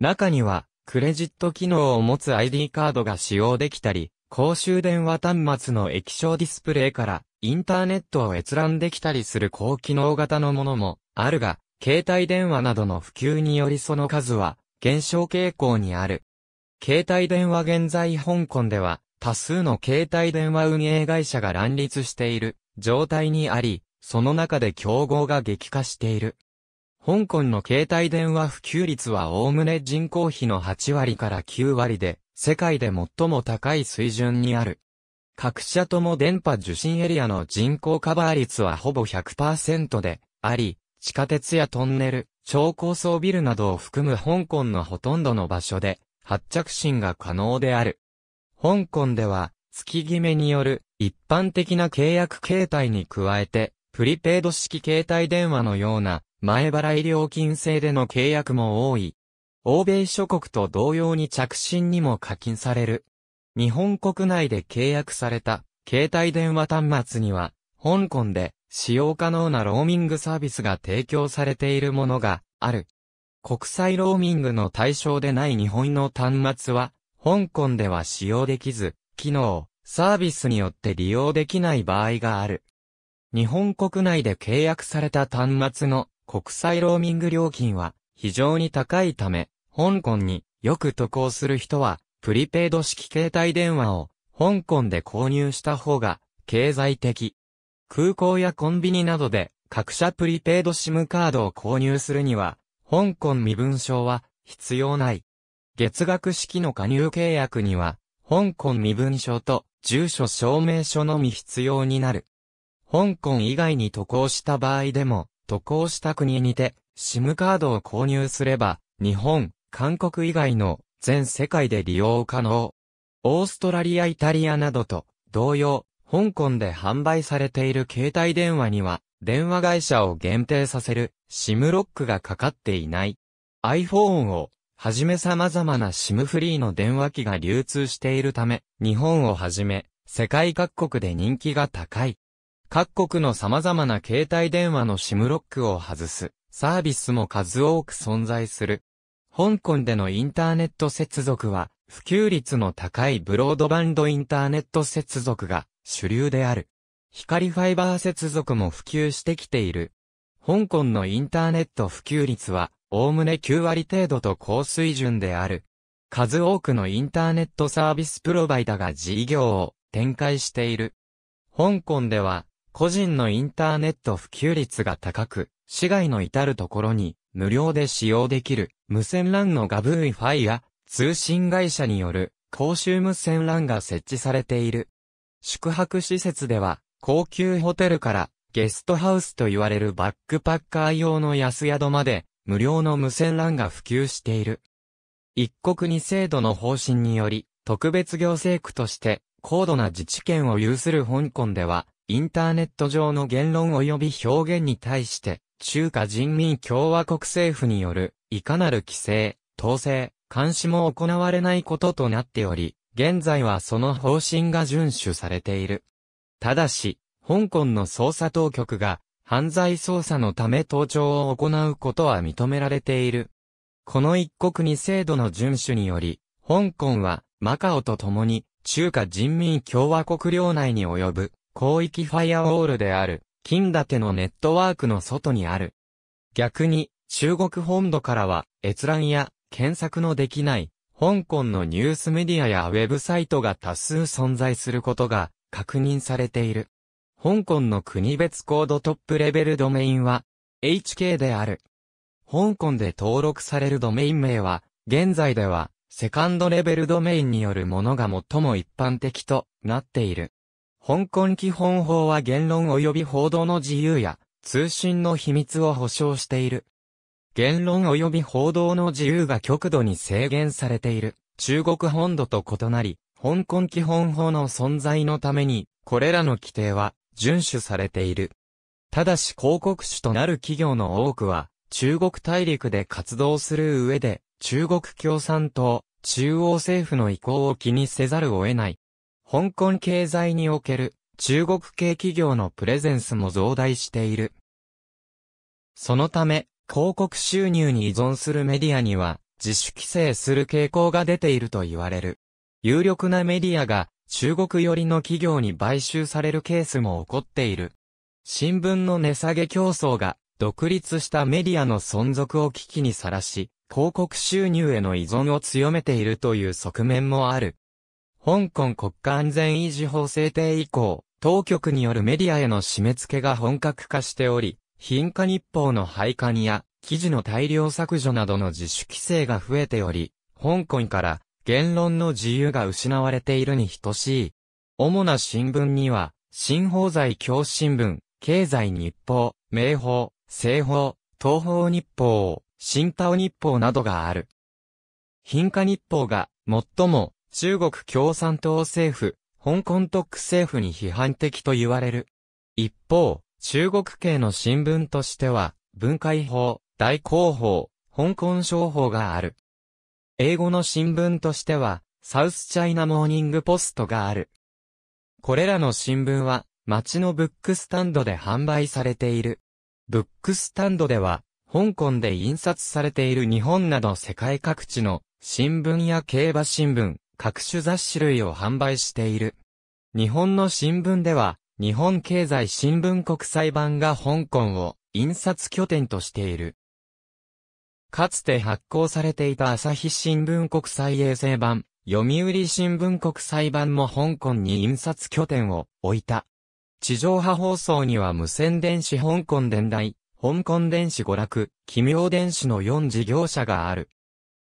中にはクレジット機能を持つ ID カードが使用できたり、公衆電話端末の液晶ディスプレイからインターネットを閲覧できたりする高機能型のものもあるが、携帯電話などの普及によりその数は減少傾向にある。携帯電話現在香港では多数の携帯電話運営会社が乱立している状態にあり、その中で競合が激化している。香港の携帯電話普及率はおおむね人口比の8割から9割で、世界で最も高い水準にある。各社とも電波受信エリアの人口カバー率はほぼ100%であり、地下鉄やトンネル、超高層ビルなどを含む香港のほとんどの場所で発着信が可能である。香港では月決めによる一般的な契約形態に加えて、プリペイド式携帯電話のような前払い料金制での契約も多い。欧米諸国と同様に着信にも課金される。日本国内で契約された携帯電話端末には、香港で使用可能なローミングサービスが提供されているものがある。国際ローミングの対象でない日本の端末は、香港では使用できず、機能、サービスによって利用できない場合がある。日本国内で契約された端末の国際ローミング料金は、非常に高いため、香港によく渡航する人は、プリペイド式携帯電話を香港で購入した方が経済的。空港やコンビニなどで各社プリペイド SIM カードを購入するには、香港身分証は必要ない。月額式の加入契約には、香港身分証と住所証明書のみ必要になる。香港以外に渡航した場合でも、渡航した国にて SIM カードを購入すれば、日本、韓国以外の全世界で利用可能。オーストラリア、イタリアなどと同様、香港で販売されている携帯電話には、電話会社を限定させる SIM ロックがかかっていない。iPhone をはじめ様々な SIM フリーの電話機が流通しているため、日本をはじめ、世界各国で人気が高い。各国の様々な携帯電話の SIM ロックを外すサービスも数多く存在する。香港でのインターネット接続は、普及率の高いブロードバンドインターネット接続が主流である。光ファイバー接続も普及してきている。香港のインターネット普及率は、おおむね9割程度と高水準である。数多くのインターネットサービスプロバイダが事業を展開している。香港では、個人のインターネット普及率が高く、市外の至るところに無料で使用できる無線 LAN のガブーイファイや通信会社による公衆無線 LAN が設置されている。宿泊施設では高級ホテルからゲストハウスと言われるバックパッカー用の安宿まで無料の無線 LAN が普及している。一国二制度の方針により特別行政区として高度な自治権を有する香港ではインターネット上の言論及び表現に対して中華人民共和国政府による、いかなる規制、統制、監視も行われないこととなっており、現在はその方針が遵守されている。ただし、香港の捜査当局が、犯罪捜査のため盗聴を行うことは認められている。この一国二制度の遵守により、香港は、マカオと共に、中華人民共和国領内に及ぶ、広域ファイアウォールである。金立のネットワークの外にある。逆に、中国本土からは、閲覧や検索のできない、香港のニュースメディアやウェブサイトが多数存在することが確認されている。香港の国別コードトップレベルドメインは、HK である。香港で登録されるドメイン名は、現在では、セカンドレベルドメインによるものが最も一般的となっている。香港基本法は言論及び報道の自由や通信の秘密を保障している。言論及び報道の自由が極度に制限されている中国本土と異なり、香港基本法の存在のために、これらの規定は遵守されている。ただし広告主となる企業の多くは、中国大陸で活動する上で、中国共産党、中央政府の意向を気にせざるを得ない香港経済における中国系企業のプレゼンスも増大している。そのため、広告収入に依存するメディアには自主規制する傾向が出ていると言われる。有力なメディアが中国寄りの企業に買収されるケースも起こっている。新聞の値下げ競争が独立したメディアの存続を危機にさらし、広告収入への依存を強めているという側面もある。香港国家安全維持法制定以降、当局によるメディアへの締め付けが本格化しており、貧化日報の廃刊や、記事の大量削除などの自主規制が増えており、香港から言論の自由が失われているに等しい。主な新聞には、新法財教新聞、経済日報、明報、西報、東方日報、新東日報などがある。貧化日報が最も中国共産党政府、香港特区政府に批判的と言われる。一方、中国系の新聞としては、文化法、大広報、香港商法がある。英語の新聞としては、サウスチャイナモーニングポストがある。これらの新聞は、街のブックスタンドで販売されている。ブックスタンドでは、香港で印刷されている日本など世界各地の新聞や競馬新聞、各種雑誌類を販売している。日本の新聞では、日本経済新聞国際版が香港を印刷拠点としている。かつて発行されていた朝日新聞国際衛星版、読売新聞国際版も香港に印刷拠点を置いた。地上波放送には無線電子香港伝来、香港電子娯楽、奇妙電子の4事業者がある。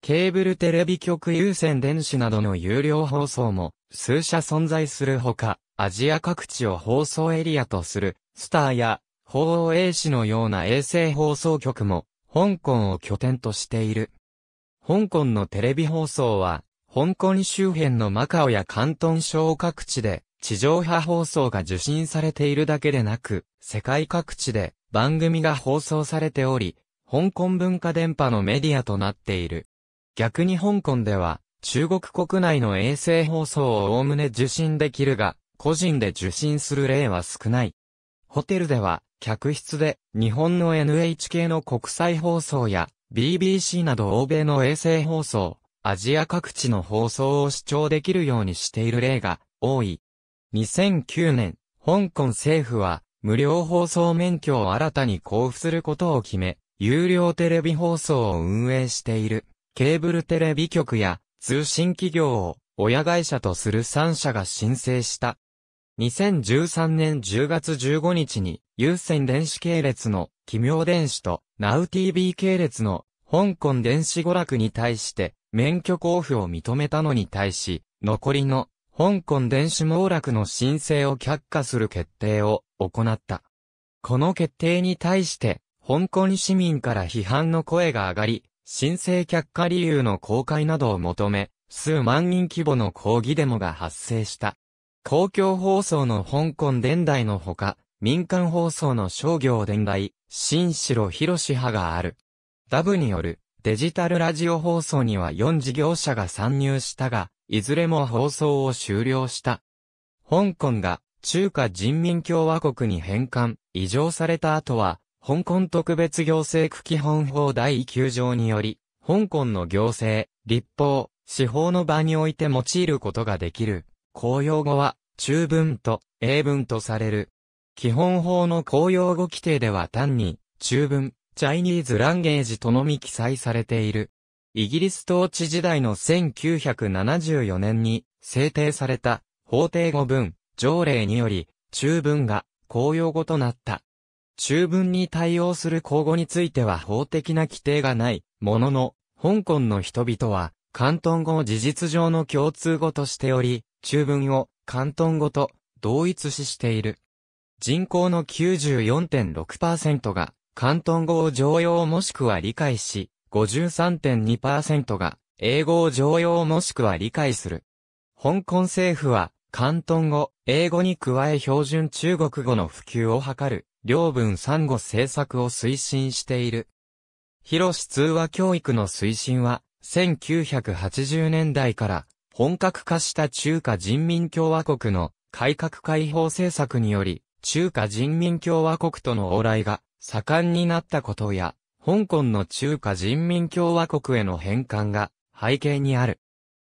ケーブルテレビ局有線電子などの有料放送も数社存在するほか、アジア各地を放送エリアとする、スターや、法衛視のような衛星放送局も、香港を拠点としている。香港のテレビ放送は、香港周辺のマカオや広東省各地で、地上波放送が受信されているだけでなく、世界各地で番組が放送されており、香港文化電波のメディアとなっている。逆に香港では、中国国内の衛星放送を概ね受信できるが、個人で受信する例は少ない。ホテルでは、客室で、日本の NHK の国際放送や、BBC など欧米の衛星放送、アジア各地の放送を視聴できるようにしている例が多い。2009年、香港政府は、無料放送免許を新たに交付することを決め、有料テレビ放送を運営している。ケーブルテレビ局や通信企業を親会社とする3社が申請した。2013年10月15日に有線電子系列の奇妙電子と NowTV 系列の香港電子娯楽に対して免許交付を認めたのに対し、残りの香港電子網絡の申請を却下する決定を行った。この決定に対して、香港市民から批判の声が上がり、申請却下理由の公開などを求め、数万人規模の抗議デモが発生した。公共放送の香港伝来のほか、民間放送の商業伝来、新城博士派がある。ダブによるデジタルラジオ放送には4事業者が参入したが、いずれも放送を終了した。香港が中華人民共和国に返還、移譲された後は、香港特別行政区基本法第9条により、香港の行政、立法、司法の場において用いることができる。公用語は、中文と英文とされる。基本法の公用語規定では単に、中文、チャイニーズランゲージとのみ記載されている。イギリス統治時代の1974年に制定された法定語文条例により中文が公用語となった。中文に対応する口語については法的な規定がない、ものの、香港の人々は、広東語を事実上の共通語としており、中文を広東語と同一視している。人口の94.6%が、広東語を常用もしくは理解し、53.2%が、英語を常用もしくは理解する。香港政府は、広東語、英語に加え標準中国語の普及を図る両文産後政策を推進している。広し通話教育の推進は、1980年代から本格化した中華人民共和国の改革開放政策により、中華人民共和国との往来が盛んになったことや、香港の中華人民共和国への返還が背景にある。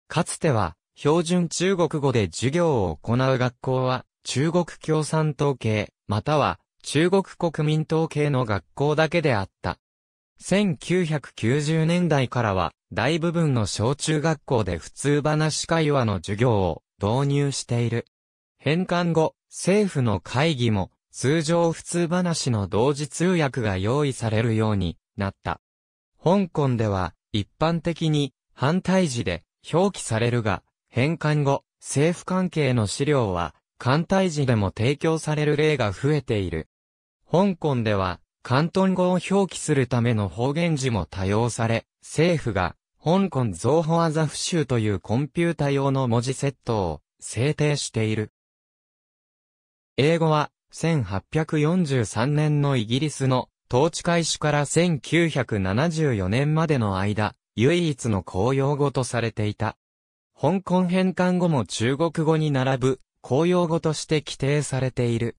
かつては、標準中国語で授業を行う学校は、中国共産党系、または中国国民統計の学校だけであった。1990年代からは、大部分の小中学校で普通話会話の授業を導入している。返還後、政府の会議も、通常普通話の同時通訳が用意されるようになった。香港では、一般的に、反対時で表記されるが、返還後、政府関係の資料は、反対時でも提供される例が増えている。香港では、関東語を表記するための方言字も多用され、政府が、香港造法アザフ州というコンピュータ用の文字セットを制定している。英語は、1843年のイギリスの統治開始から1974年までの間、唯一の公用語とされていた。香港返還後も中国語に並ぶ公用語として規定されている。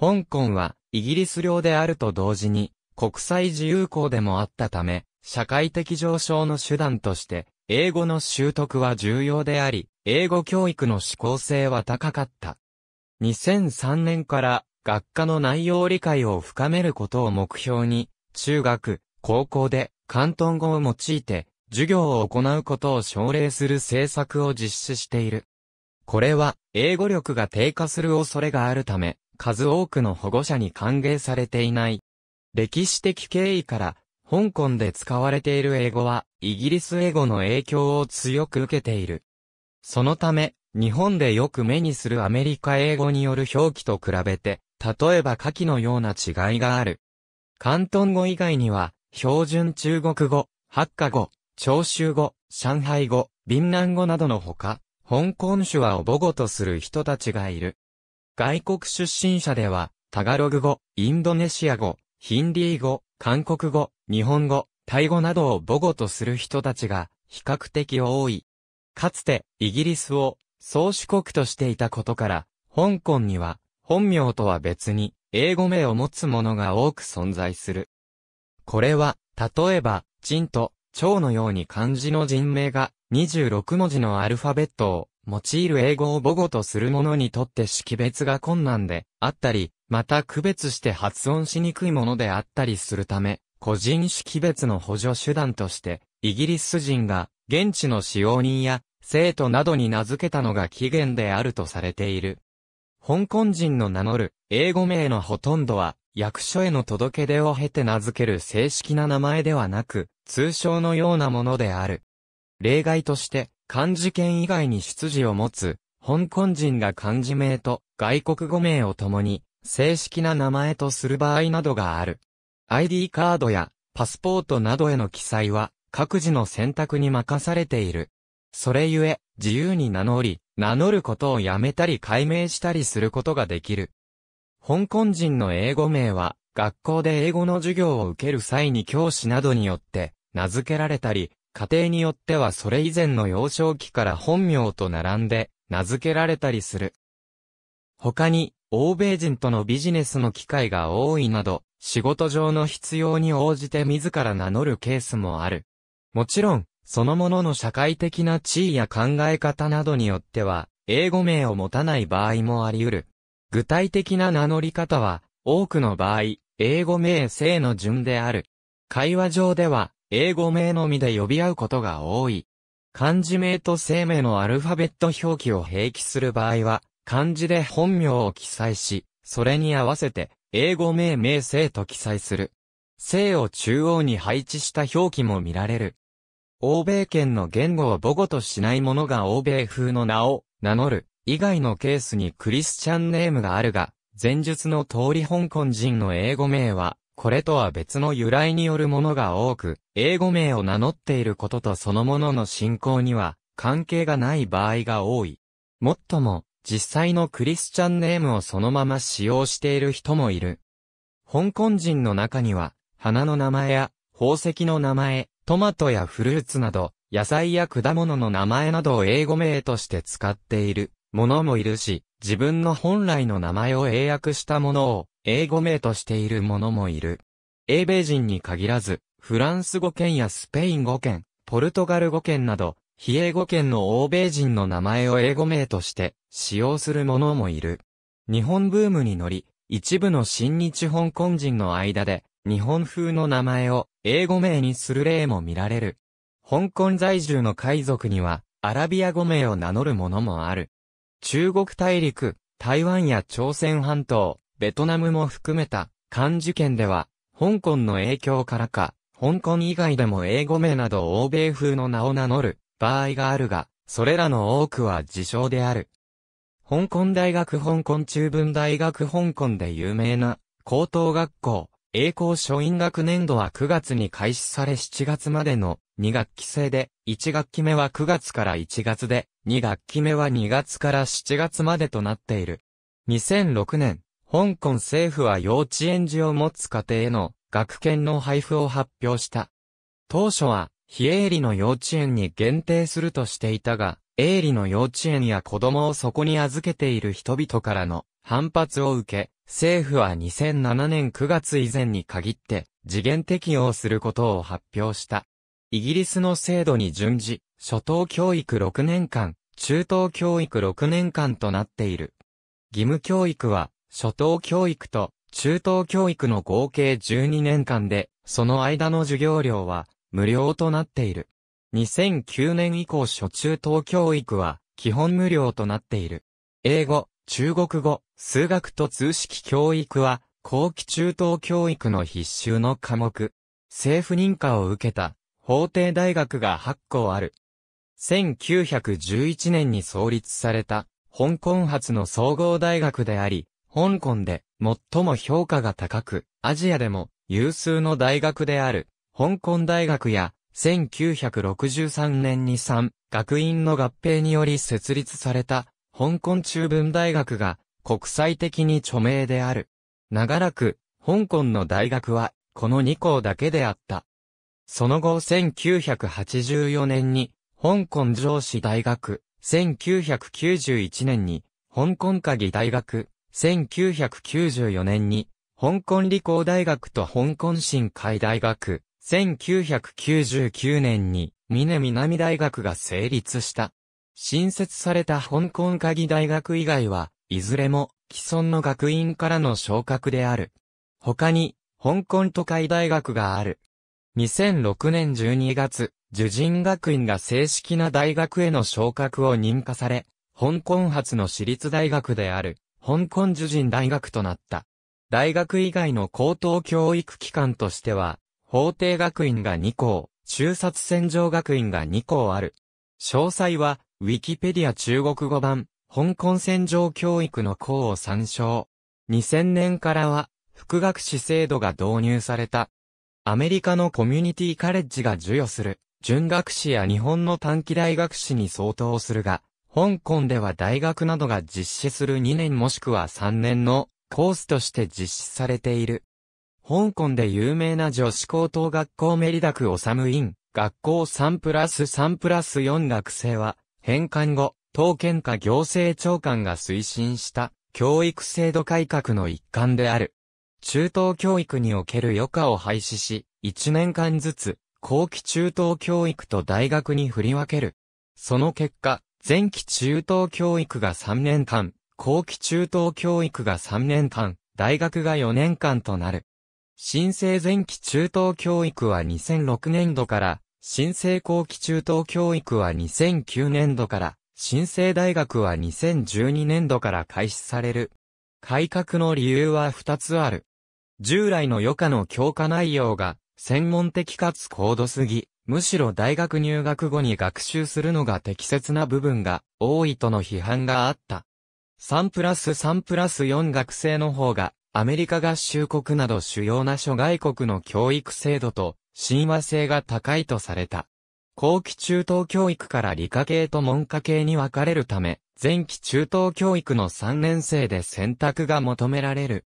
香港はイギリス領であると同時に国際自由港でもあったため、社会的上昇の手段として英語の習得は重要であり、英語教育の指向性は高かった。2003年から学科の内容理解を深めることを目標に、中学、高校で関東語を用いて授業を行うことを奨励する政策を実施している。これは英語力が低下する恐れがあるため、数多くの保護者に歓迎されていない。歴史的経緯から、香港で使われている英語は、イギリス英語の影響を強く受けている。そのため、日本でよく目にするアメリカ英語による表記と比べて、例えば下記のような違いがある。関東語以外には、標準中国語、八カ語、長州語、上海語、ビンラン語などのほか、香港手話を母語とする人たちがいる。外国出身者では、タガログ語、インドネシア語、ヒンディー語、韓国語、日本語、タイ語などを母語とする人たちが比較的多い。かつてイギリスを宗主国としていたことから、香港には本名とは別に英語名を持つものが多く存在する。これは、例えば、ンと、蝶のように漢字の人名が26文字のアルファベットを用いる英語を母語とする者にとって識別が困難であったり、また区別して発音しにくいものであったりするため、個人識別の補助手段として、イギリス人が現地の使用人や生徒などに名付けたのが起源であるとされている。香港人の名乗る英語名のほとんどは役所への届け出を経て名付ける正式な名前ではなく、通称のようなものである。例外として、漢字圏以外に出自を持つ、香港人が漢字名と外国語名を共に、正式な名前とする場合などがある。ID カードやパスポートなどへの記載は、各自の選択に任されている。それゆえ、自由に名乗り、名乗ることをやめたり解明したりすることができる。香港人の英語名は、学校で英語の授業を受ける際に教師などによって、名付けられたり、家庭によってはそれ以前の幼少期から本名と並んで名付けられたりする。他に、欧米人とのビジネスの機会が多いなど、仕事上の必要に応じて自ら名乗るケースもある。もちろん、そのものの社会的な地位や考え方などによっては、英語名を持たない場合もあり得る。具体的な名乗り方は、多くの場合、英語名姓の順である。会話上では、英語名のみで呼び合うことが多い。漢字名と姓名のアルファベット表記を併記する場合は、漢字で本名を記載し、それに合わせて、英語名名姓と記載する。姓を中央に配置した表記も見られる。欧米圏の言語を母語としない者が欧米風の名を名乗る以外のケースにクリスチャンネームがあるが、前述の通り香港人の英語名はこれとは別の由来によるものが多く、英語名を名乗っていることとそのものの信仰には関係がない場合が多い。もっとも、実際のクリスチャンネームをそのまま使用している人もいる。香港人の中には、花の名前や宝石の名前、トマトやフルーツなど、野菜や果物の名前などを英語名として使っているものもいるし、自分の本来の名前を英訳したものを英語名としている者もいる。英米人に限らず、フランス語圏やスペイン語圏、ポルトガル語圏など、非英語圏の欧米人の名前を英語名として使用する者もいる。日本ブームに乗り、一部の新日香港人の間で、日本風の名前を英語名にする例も見られる。香港在住の海賊には、アラビア語名を名乗る者もある。中国大陸、台湾や朝鮮半島、ベトナムも含めた、漢字圏では、香港の影響からか、香港以外でも英語名など欧米風の名を名乗る場合があるが、それらの多くは自称である。香港大学香港中文大学香港で有名な高等学校、栄光初院学年度は9月に開始され7月までの2学期制で、1学期目は9月から1月で、2学期目は2月から7月までとなっている。2006年、香港政府は幼稚園児を持つ家庭への学券の配布を発表した。当初は、非営利の幼稚園に限定するとしていたが、営利の幼稚園や子供をそこに預けている人々からの反発を受け、政府は2007年9月以前に限って、次元適用することを発表した。イギリスの制度に準じ、初等教育6年間、中等教育6年間となっている。義務教育は、初等教育と中等教育の合計12年間で、その間の授業料は無料となっている。2009年以降初中等教育は基本無料となっている。英語、中国語、数学と通識教育は後期中等教育の必修の科目。政府認可を受けた法廷大学が8校ある。1911年に創立された、香港発の総合大学であり、香港で最も評価が高く、アジアでも有数の大学である、香港大学や、1963年に3、学院の合併により設立された、香港中文大学が、国際的に著名である。長らく、香港の大学は、この2校だけであった。その後1984年に、香港上司大学、1991年に、香港科技大学、1994年に、香港理工大学と香港新海大学、1999年に、峰南大学が成立した。新設された香港科技大学以外は、いずれも既存の学院からの昇格である。他に、香港都会大学がある。2006年12月、樹人学院が正式な大学への昇格を認可され、香港発の私立大学である、香港樹人大学となった。大学以外の高等教育機関としては、法廷学院が2校、中殺戦場学院が2校ある。詳細は、ウィキペディア中国語版、香港戦場教育の校を参照。2000年からは、副学士制度が導入された。アメリカのコミュニティカレッジが授与する、準学士や日本の短期大学士に相当するが、香港では大学などが実施する2年もしくは3年のコースとして実施されている。香港で有名な女子高等学校メリダクオサムイン、学校3プラス3プラス4学生は、返還後、当県下行政長官が推進した教育制度改革の一環である。中等教育における余暇を廃止し、1年間ずつ、後期中等教育と大学に振り分ける。その結果、前期中等教育が3年間、後期中等教育が3年間、大学が4年間となる。新生前期中等教育は2006年度から、新生後期中等教育は2009年度から、新生大学は2012年度から開始される。改革の理由は2つある。従来の余暇の教科内容が、専門的かつ高度すぎ、むしろ大学入学後に学習するのが適切な部分が多いとの批判があった。3プラス3プラス4学生の方が、アメリカ合衆国など主要な諸外国の教育制度と親和性が高いとされた。後期中等教育から理科系と文科系に分かれるため、前期中等教育の3年生で選択が求められる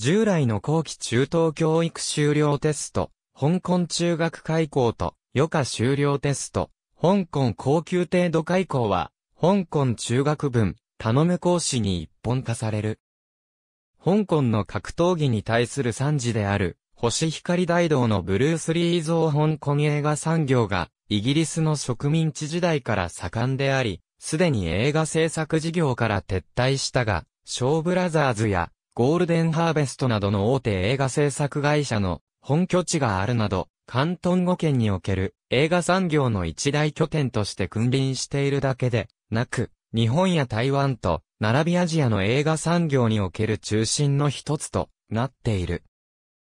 従来の後期中等教育修了テスト、香港中学開校と余暇修了テスト、香港高級程度開校は、香港中学分、頼む講師に一本化される。香港の格闘技に対する賛辞である、星光大道のブルース・リー像香港映画産業が、イギリスの植民地時代から盛んであり、すでに映画制作事業から撤退したが、ショーブラザーズやゴールデンハーベストなどの大手映画制作会社の本拠地があるなど、関東五県における映画産業の一大拠点として君臨しているだけで、なく、日本や台湾と、並びアジアの映画産業における中心の一つとなっている。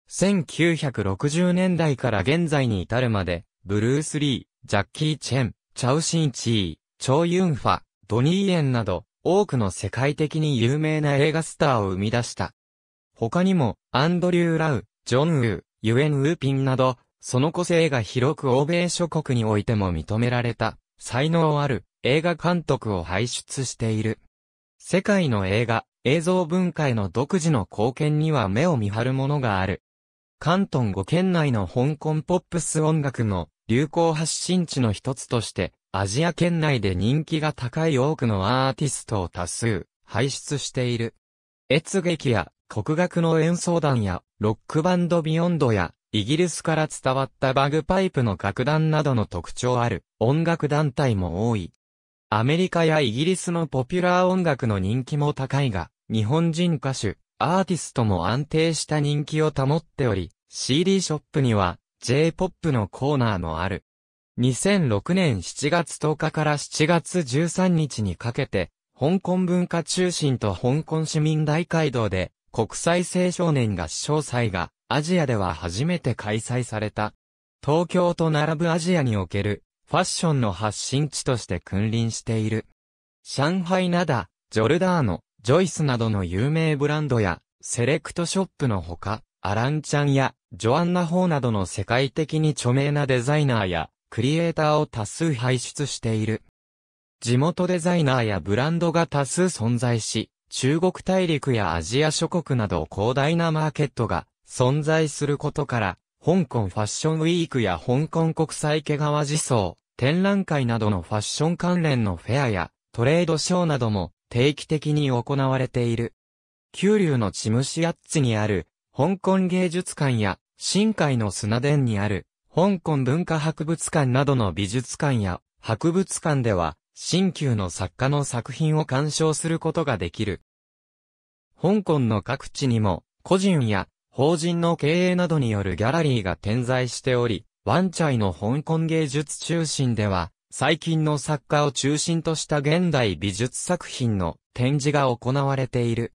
1960年代から現在に至るまで、ブルース・リー、ジャッキー・チェン、チャウ・シン・チー、チョウ・ユンファ、ドニー・エンなど、多くの世界的に有名な映画スターを生み出した。他にも、アンドリュー・ラウ、ジョン・ウー、ユエン・ウーピンなど、その個性が広く欧米諸国においても認められた、才能ある映画監督を輩出している。世界の映画、映像文化への独自の貢献には目を見張るものがある。関東5県内の香港ポップス音楽の流行発信地の一つとしてアジア圏内で人気が高い多くのアーティストを多数、輩出している。越劇や国学の演奏団やロックバンドビヨンドやイギリスから伝わったバグパイプの楽団などの特徴ある音楽団体も多い。アメリカやイギリスのポピュラー音楽の人気も高いが、日本人歌手、アーティストも安定した人気を保っており、CD ショップには J-POP のコーナーもある。2006年7月10日から7月13日にかけて、香港文化中心と香港市民大会堂で、国際青少年合唱祭が、アジアでは初めて開催された。東京と並ぶアジアにおける、ファッションの発信地として君臨している。上海灘、ダ、ジョルダーノ、ジョイスなどの有名ブランドや、セレクトショップのほか、アランちゃんや、ジョアンナ・ホーなどの世界的に著名なデザイナーや、クリエイターを多数輩出している。地元デザイナーやブランドが多数存在し、中国大陸やアジア諸国など広大なマーケットが存在することから、香港ファッションウィークや香港国際毛皮思想、展覧会などのファッション関連のフェアやトレードショーなども定期的に行われている。九流のチムシアッチにある香港芸術館や深海の砂田にある香港文化博物館などの美術館や博物館では、新旧の作家の作品を鑑賞することができる。香港の各地にも、個人や法人の経営などによるギャラリーが点在しており、ワンチャイの香港芸術中心では、最近の作家を中心とした現代美術作品の展示が行われている。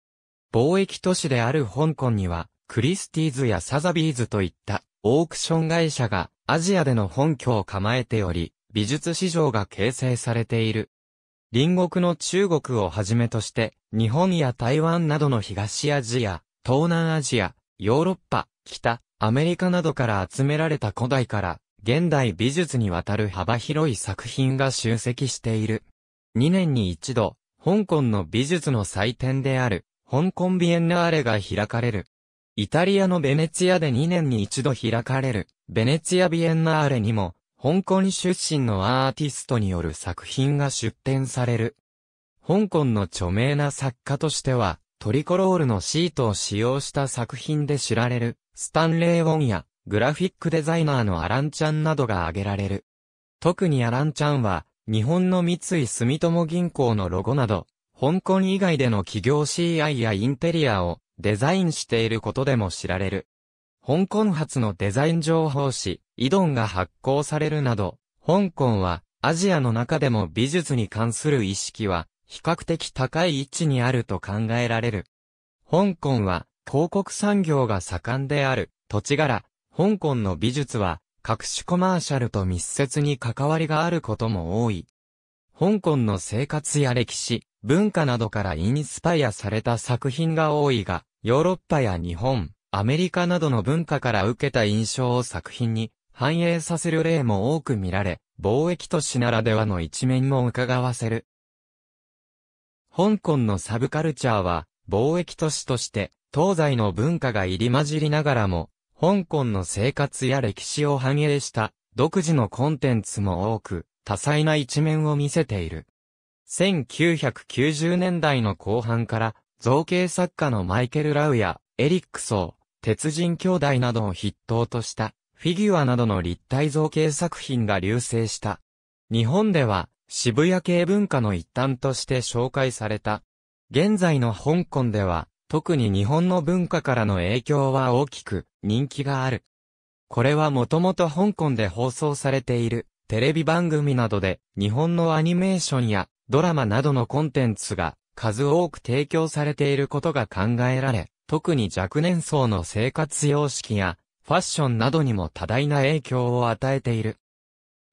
貿易都市である香港には、クリスティーズやサザビーズといったオークション会社がアジアでの本拠を構えており、美術市場が形成されている。隣国の中国をはじめとして、日本や台湾などの東アジア、東南アジア、ヨーロッパ、北、アメリカなどから集められた古代から、現代美術にわたる幅広い作品が集積している。2年に一度、香港の美術の祭典である、香港ビエンナーレが開かれる。イタリアのベネツィアで2年に一度開かれる、ベネツィア・ビエンナーレにも、香港出身のアーティストによる作品が出展される。香港の著名な作家としては、トリコロールのシートを使用した作品で知られる、スタンレー・ウォンや、グラフィックデザイナーのアラン・ちゃんなどが挙げられる。特にアラン・ちゃんは、日本の三井住友銀行のロゴなど、香港以外での企業 CI やインテリアをデザインしていることでも知られる。香港発のデザイン情報誌、イドンが発行されるなど、香港はアジアの中でも美術に関する意識は比較的高い位置にあると考えられる。香港は広告産業が盛んである土地柄、香港の美術は各種コマーシャルと密接に関わりがあることも多い。香港の生活や歴史、文化などからインスパイアされた作品が多いが、ヨーロッパや日本、アメリカなどの文化から受けた印象を作品に反映させる例も多く見られ、貿易都市ならではの一面も伺わせる。香港のサブカルチャーは、貿易都市として、東西の文化が入り混じりながらも、香港の生活や歴史を反映した独自のコンテンツも多く、多彩な一面を見せている。1990年代の後半から造形作家のマイケル・ラウや、エリック・ソー、鉄人兄弟などを筆頭とした、フィギュアなどの立体造形作品が流星した。日本では、渋谷系文化の一端として紹介された。現在の香港では、特に日本の文化からの影響は大きく、人気がある。これはもともと香港で放送されている、テレビ番組などで、日本のアニメーションや、ドラマなどのコンテンツが、数多く提供されていることが考えられ、特に若年層の生活様式やファッションなどにも多大な影響を与えている。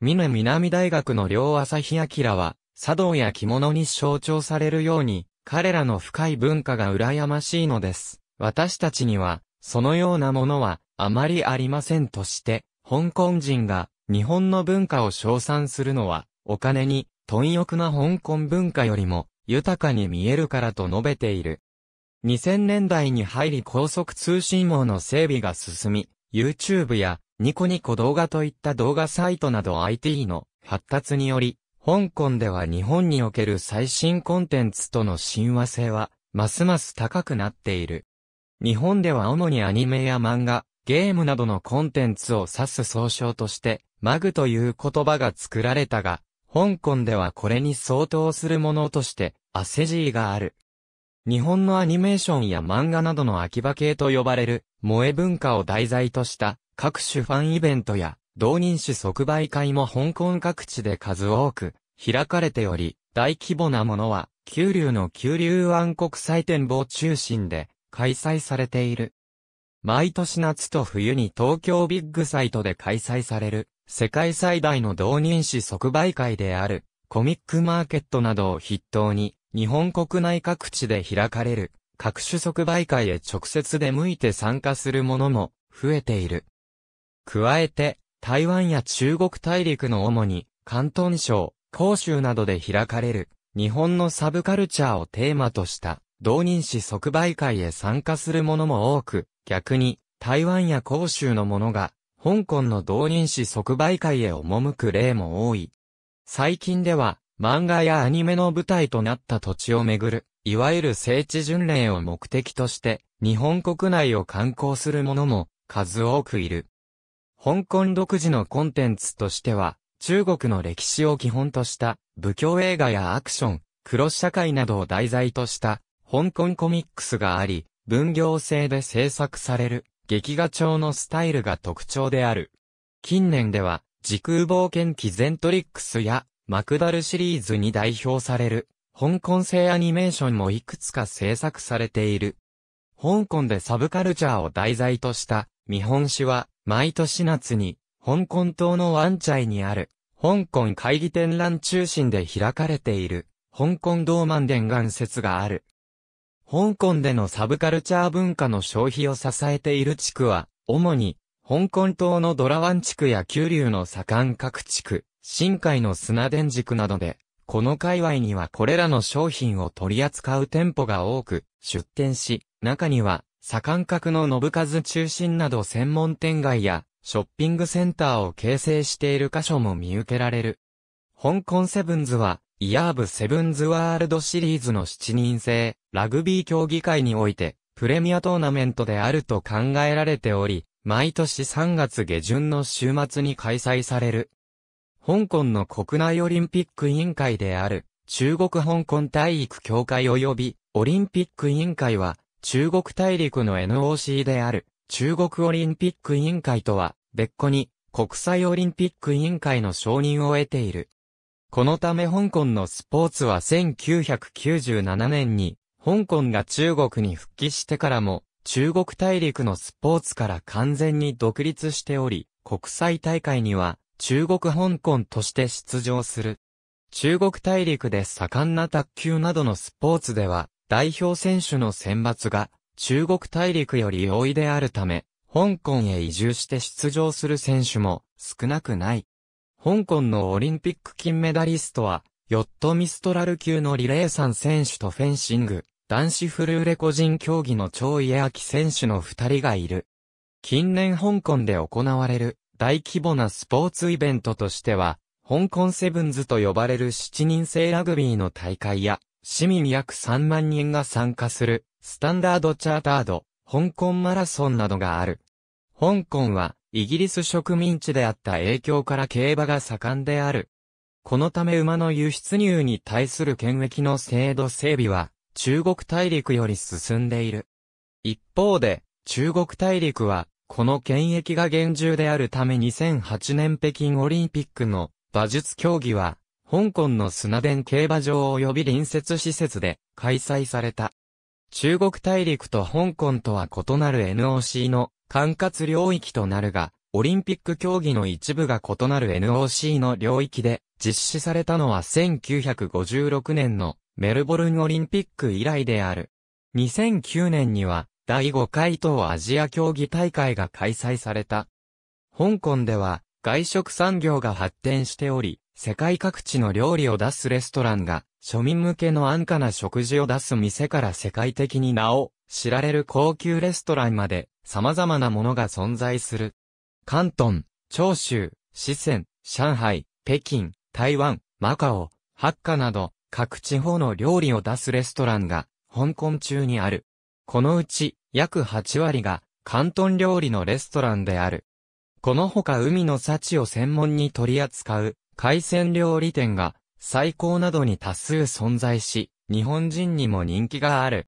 ミネ南大学の両朝日明は、茶道や着物に象徴されるように、彼らの深い文化が羨ましいのです。私たちには、そのようなものは、あまりありませんとして、香港人が、日本の文化を称賛するのは、お金に、貪欲な香港文化よりも、豊かに見えるからと述べている。2000年代に入り高速通信網の整備が進み、YouTube やニコニコ動画といった動画サイトなど IT の発達により、香港では日本における最新コンテンツとの親和性は、ますます高くなっている。日本では主にアニメや漫画、ゲームなどのコンテンツを指す総称として、マグという言葉が作られたが、香港ではこれに相当するものとして、アセジーがある。日本のアニメーションや漫画などの秋葉系と呼ばれる、萌え文化を題材とした各種ファンイベントや、同人誌即売会も香港各地で数多く開かれており、大規模なものは、九流の九流湾国際展望中心で開催されている。毎年夏と冬に東京ビッグサイトで開催される世界最大の同人誌即売会である、コミックマーケットなどを筆頭に、日本国内各地で開かれる、各種即売会へ直接出向いて参加するものも、増えている。加えて、台湾や中国大陸の主に、関東省、広州などで開かれる、日本のサブカルチャーをテーマとした、同人誌即売会へ参加するものも多く、逆に、台湾や広州のものが、香港の同人誌即売会へ赴く例も多い。最近では、漫画やアニメの舞台となった土地をめぐる、いわゆる聖地巡礼を目的として、日本国内を観光する者も数多くいる。香港独自のコンテンツとしては、中国の歴史を基本とした武教映画やアクション、クロス社会などを題材とした香港コミックスがあり、分業制で制作される劇画調のスタイルが特徴である。近年では、時空冒険機ゼントリックスや、マクダルシリーズに代表される、香港製アニメーションもいくつか制作されている。香港でサブカルチャーを題材とした、見本誌は、毎年夏に、香港島のワンチャイにある、香港会議展覧中心で開かれている、香港道満伝願説がある。香港でのサブカルチャー文化の消費を支えている地区は、主に、香港島のドラワン地区や九龍の左官各地区、深海の砂田地区などで、この界隈にはこれらの商品を取り扱う店舗が多く、出店し、中には、左官角の信数中心など専門店街や、ショッピングセンターを形成している箇所も見受けられる。香港セブンズは、イヤーブセブンズワールドシリーズの7人制、ラグビー競技会において、プレミアトーナメントであると考えられており、毎年3月下旬の週末に開催される。香港の国内オリンピック委員会である、中国香港体育協会及び、オリンピック委員会は、中国大陸の NOC である、中国オリンピック委員会とは、別個に、国際オリンピック委員会の承認を得ている。このため香港のスポーツは1997年に、香港が中国に復帰してからも、中国大陸のスポーツから完全に独立しており、国際大会には中国香港として出場する。中国大陸で盛んな卓球などのスポーツでは、代表選手の選抜が中国大陸より多いであるため、香港へ移住して出場する選手も少なくない。香港のオリンピック金メダリストは、ヨットミストラル級のリレーん選手とフェンシング、男子フルーレ個人競技の超家明選手の二人がいる。近年香港で行われる大規模なスポーツイベントとしては、香港セブンズと呼ばれる7人制ラグビーの大会や、市民約3万人が参加する、スタンダードチャータード、香港マラソンなどがある。香港は、イギリス植民地であった影響から競馬が盛んである。このため馬の輸出入に対する権益の制度整備は、中国大陸より進んでいる。一方で、中国大陸は、この権益が厳重であるため2008年北京オリンピックの馬術競技は、香港の砂田競馬場及び隣接施設で開催された。中国大陸と香港とは異なる NOC の管轄領域となるが、オリンピック競技の一部が異なる NOC の領域で実施されたのは1956年のメルボルンオリンピック以来である。2009年には第5回東アジア競技大会が開催された。香港では外食産業が発展しており、世界各地の料理を出すレストランが庶民向けの安価な食事を出す店から世界的に名を知られる高級レストランまで様々なものが存在する。関東、長州、四川、上海、北京、台湾、マカオ、ハッカなど、各地方の料理を出すレストランが、香港中にある。このうち、約8割が、関東料理のレストランである。このほか海の幸を専門に取り扱う、海鮮料理店が、最高などに多数存在し、日本人にも人気がある。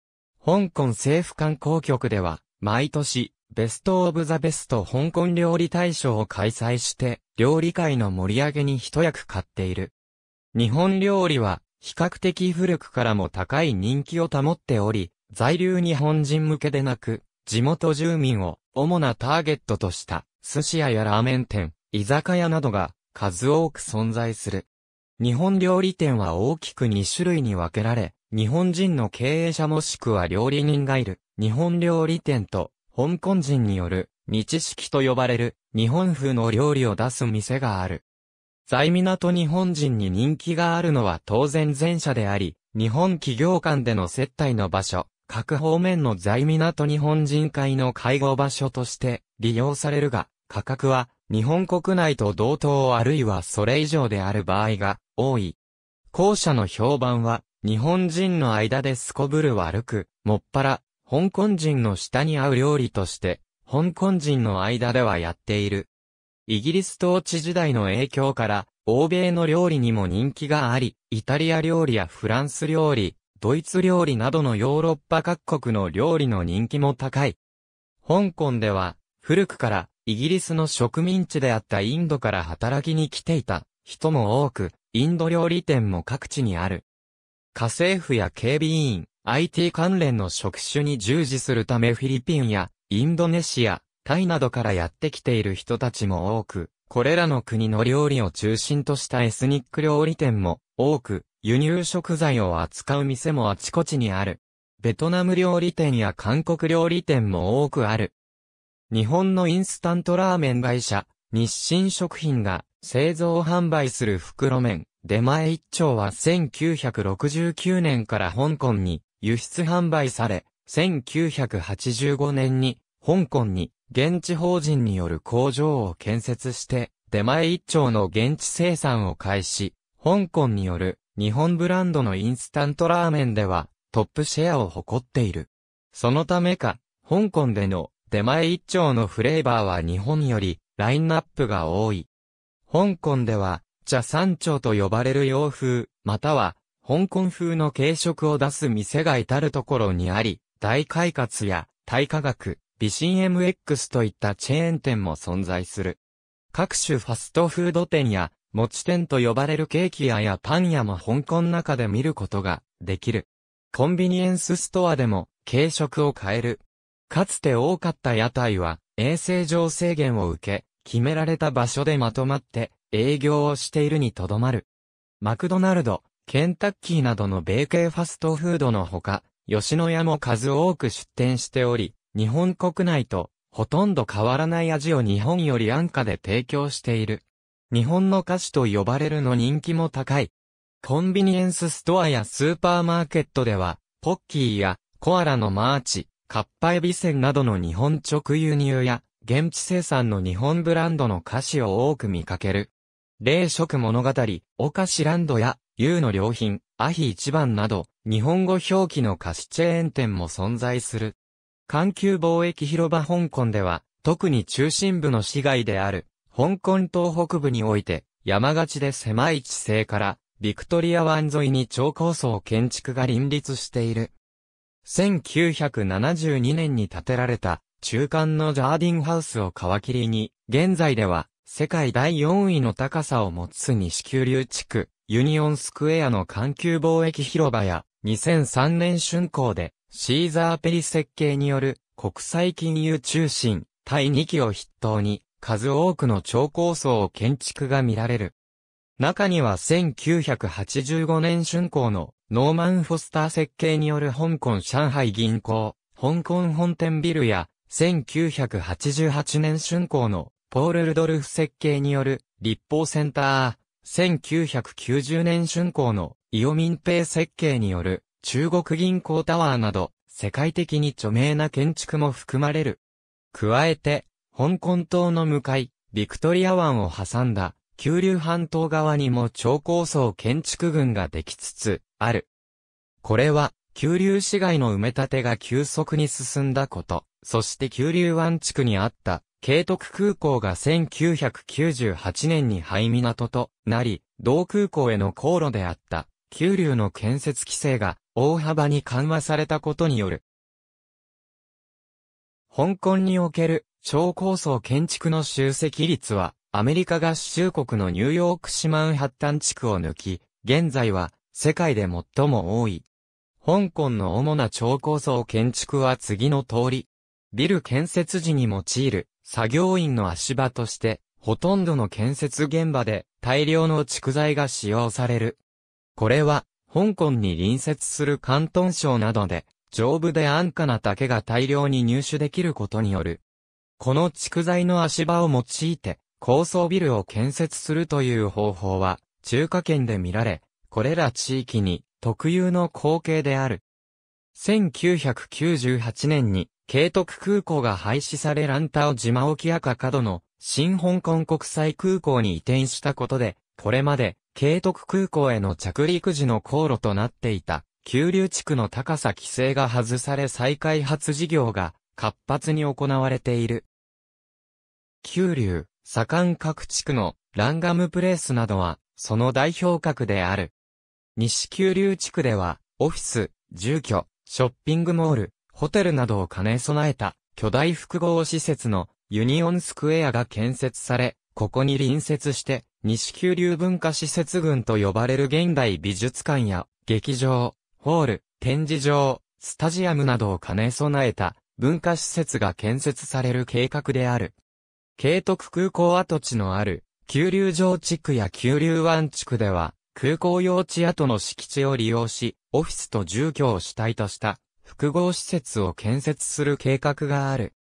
香港政府観光局では、毎年、ベストオブザベスト香港料理大賞を開催して、料理界の盛り上げに一役買っている。日本料理は、比較的古くからも高い人気を保っており、在留日本人向けでなく、地元住民を主なターゲットとした寿司屋やラーメン店、居酒屋などが数多く存在する。日本料理店は大きく2種類に分けられ、日本人の経営者もしくは料理人がいる。日本料理店と、香港人による、日式と呼ばれる、日本風の料理を出す店がある。在港日本人に人気があるのは当然前者であり、日本企業間での接待の場所、各方面の在港日本人会の会合場所として利用されるが、価格は日本国内と同等あるいはそれ以上である場合が多い。後者の評判は日本人の間ですこぶる悪く、もっぱら香港人の舌に合う料理として、香港人の間ではやっている。イギリス統治時代の影響から、欧米の料理にも人気があり、イタリア料理やフランス料理、ドイツ料理などのヨーロッパ各国の料理の人気も高い。香港では、古くからイギリスの植民地であったインドから働きに来ていた人も多く、インド料理店も各地にある。家政婦や警備員、IT 関連の職種に従事するためフィリピンやインドネシア、タイなどからやってきている人たちも多く、これらの国の料理を中心としたエスニック料理店も多く、輸入食材を扱う店もあちこちにある。ベトナム料理店や韓国料理店も多くある。日本のインスタントラーメン会社、日清食品が製造販売する袋麺、出前一丁は1969年から香港に輸出販売され、1985年に香港に現地法人による工場を建設して、出前一丁の現地生産を開始、香港による日本ブランドのインスタントラーメンではトップシェアを誇っている。そのためか、香港での出前一丁のフレーバーは日本よりラインナップが多い。香港では、茶三丁と呼ばれる洋風、または香港風の軽食を出す店が至るところにあり、大快活や、大科学、美神 MX といったチェーン店も存在する。各種ファストフード店や、持ち店と呼ばれるケーキ屋やパン屋も香港中で見ることができる。コンビニエンスストアでも軽食を買える。かつて多かった屋台は衛生上制限を受け、決められた場所でまとまって営業をしているにとどまる。マクドナルド、ケンタッキーなどの米系ファストフードのほか、吉野家も数多く出店しており、日本国内とほとんど変わらない味を日本より安価で提供している。日本の菓子と呼ばれるの人気も高い。コンビニエンスストアやスーパーマーケットでは、ポッキーやコアラのマーチ、カッパエビセンなどの日本直輸入や、現地生産の日本ブランドの菓子を多く見かける。霊食物語、お菓子ランドや、優の良品、アヒ一番など、日本語表記の菓子チェーン店も存在する。環球貿易広場香港では、特に中心部の市街である、香港東北部において、山勝ちで狭い地勢から、ビクトリア湾沿いに超高層建築が林立している。1972年に建てられた、中間のジャーディンハウスを皮切りに、現在では、世界第4位の高さを持つ西九流地区、ユニオンスクエアの環球貿易広場や、2003年春工で、シーザーペリ設計による国際金融中心、第2期を筆頭に、数多くの超高層建築が見られる。中には1985年春工のノーマン・フォスター設計による香港上海銀行、香港本店ビルや、1988年春工のポール・ルドルフ設計による立法センター、1990年春光のイオ・ミンペイ設計による中国銀行タワーなど世界的に著名な建築も含まれる。加えて、香港島の向かい、ビクトリア湾を挟んだ、九流半島側にも超高層建築群ができつつ、ある。これは、九流市街の埋め立てが急速に進んだこと、そして九龍湾地区にあった、慶徳空港が1998年に廃港となり、同空港への航路であった、九龍の建設規制が大幅に緩和されたことによる。香港における超高層建築の集積率は、アメリカ合衆国のニューヨーク市マンハッタン地区を抜き、現在は世界で最も多い。香港の主な超高層建築は次の通り、ビル建設時に用いる作業員の足場として、ほとんどの建設現場で大量の蓄材が使用される。これは、香港に隣接する広東省などで、丈夫で安価な竹が大量に入手できることによる。この蓄材の足場を用いて、高層ビルを建設するという方法は、中華圏で見られ、これら地域に特有の光景である。1998年に慶徳空港が廃止されランタオ島沖赤角の新香港国際空港に移転したことで、これまで慶徳空港への着陸時の航路となっていた、急流地区の高さ規制が外され再開発事業が活発に行われている。急流、左官各地区のランガムプレースなどは、その代表格である。西急流地区では、オフィス、住居、ショッピングモール、ホテルなどを兼ね備えた巨大複合施設のユニオンスクエアが建設され、ここに隣接して西九流文化施設群と呼ばれる現代美術館や劇場、ホール、展示場、スタジアムなどを兼ね備えた文化施設が建設される計画である。慶徳空港跡地のある九流城地区や九流湾地区では空港用地跡の敷地を利用し、オフィスと住居を主体とした複合施設を建設する計画がある。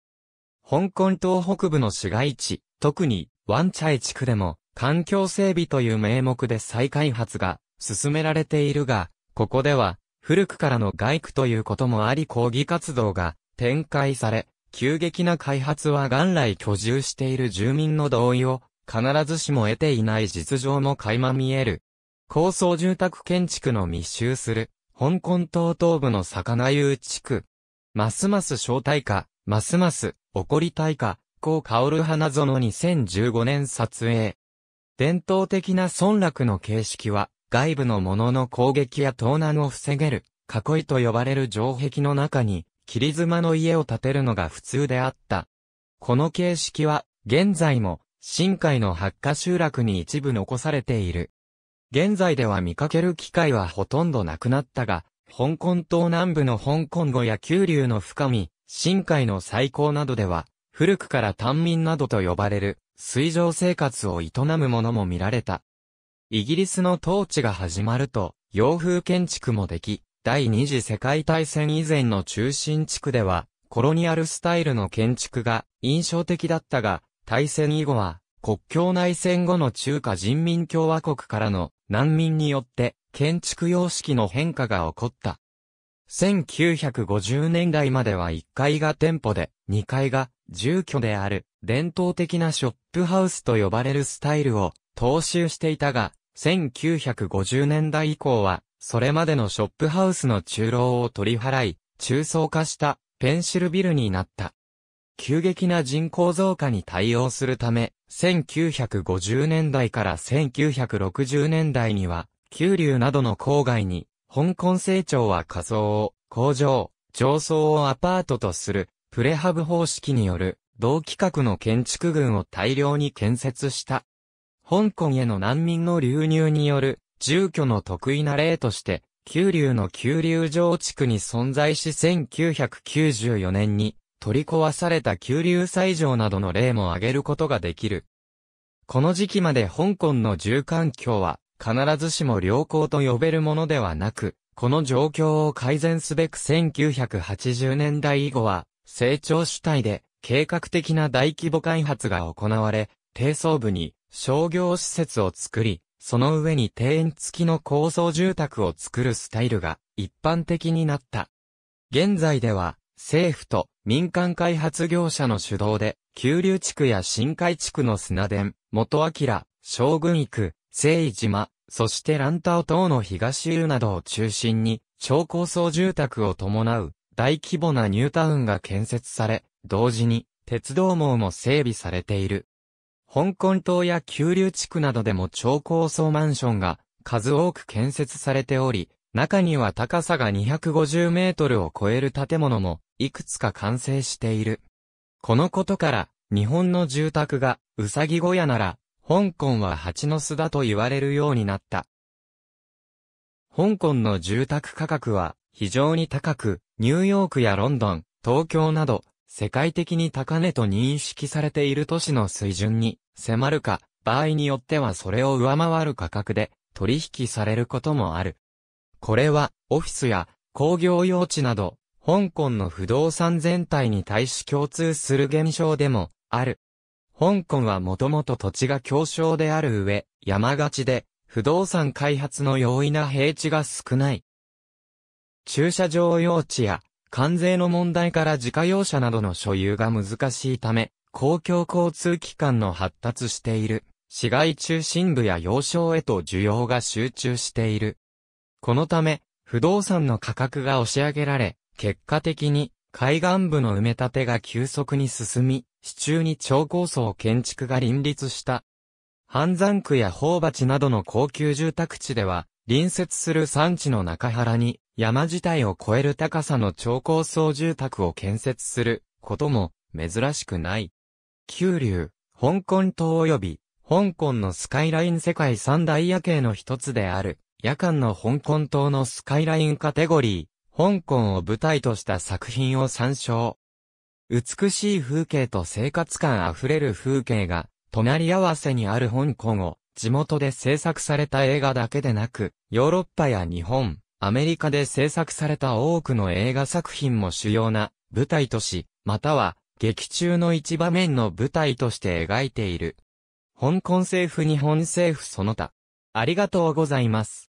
香港東北部の市街地、特にワンチャイ地区でも環境整備という名目で再開発が進められているが、ここでは古くからの外区ということもあり抗議活動が展開され、急激な開発は元来居住している住民の同意を必ずしも得ていない実情も垣間見える。高層住宅建築の密集する香港島東部の魚湯地区。ますます正体化、ますます、怒りい化、こう香る花園2015年撮影。伝統的な村落の形式は、外部の者の攻撃や盗難を防げる、囲いと呼ばれる城壁の中に、霧妻の家を建てるのが普通であった。この形式は、現在も、深海の八花集落に一部残されている。現在では見かける機会はほとんどなくなったが、香港島南部の香港語や九流の深み、深海の最高などでは、古くから短民などと呼ばれる、水上生活を営むもも見られた。イギリスの統治が始まると、洋風建築もでき、第二次世界大戦以前の中心地区では、コロニアルスタイルの建築が印象的だったが、大戦以後は国境内戦後の中華人民共和国からの難民によって建築様式の変化が起こった。1950年代までは1階が店舗で、2階が住居である伝統的なショップハウスと呼ばれるスタイルを踏襲していたが、1950年代以降は、それまでのショップハウスの中楼を取り払い、中層化したペンシルビルになった。急激な人口増加に対応するため、1950年代から1960年代には、九龍などの郊外に、香港成長は仮想を、工場、上層をアパートとする、プレハブ方式による、同規格の建築群を大量に建設した。香港への難民の流入による、住居の得意な例として、九龍の九龍城地区に存在し1994年に取り壊された急流斎場などの例も挙げることができる。この時期まで香港の住環境は必ずしも良好と呼べるものではなく、この状況を改善すべく1980年代以後は成長主体で計画的な大規模開発が行われ、低層部に商業施設を作り、その上に庭園付きの高層住宅を作るスタイルが一般的になった。現在では政府と民間開発業者の主導で、九流地区や深海地区の砂田、元明、将軍育、聖島、そして乱太等の東湯などを中心に、超高層住宅を伴う大規模なニュータウンが建設され、同時に鉄道網も整備されている。香港島や九流地区などでも超高層マンションが数多く建設されており、中には高さが250メートルを超える建物も、いくつか完成している。このことから、日本の住宅が、うさぎ小屋なら、香港は蜂の巣だと言われるようになった。香港の住宅価格は、非常に高く、ニューヨークやロンドン、東京など、世界的に高値と認識されている都市の水準に、迫るか、場合によってはそれを上回る価格で、取引されることもある。これは、オフィスや工業用地など、香港の不動産全体に対し共通する現象でも、ある。香港はもともと土地が狭小である上、山がちで、不動産開発の容易な平地が少ない。駐車場用地や、関税の問題から自家用車などの所有が難しいため、公共交通機関の発達している、市街中心部や要衝へと需要が集中している。このため、不動産の価格が押し上げられ、結果的に海岸部の埋め立てが急速に進み、市中に超高層建築が林立した。半山区や宝鉢などの高級住宅地では、隣接する山地の中原に山自体を超える高さの超高層住宅を建設することも珍しくない。九龍、香港島及び香港のスカイライン世界三大夜景の一つである夜間の香港島のスカイラインカテゴリー、香港を舞台とした作品を参照。美しい風景と生活感あふれる風景が、隣り合わせにある香港を、地元で制作された映画だけでなく、ヨーロッパや日本、アメリカで制作された多くの映画作品も主要な舞台とし、または劇中の一場面の舞台として描いている。香港政府日本政府その他。ありがとうございます。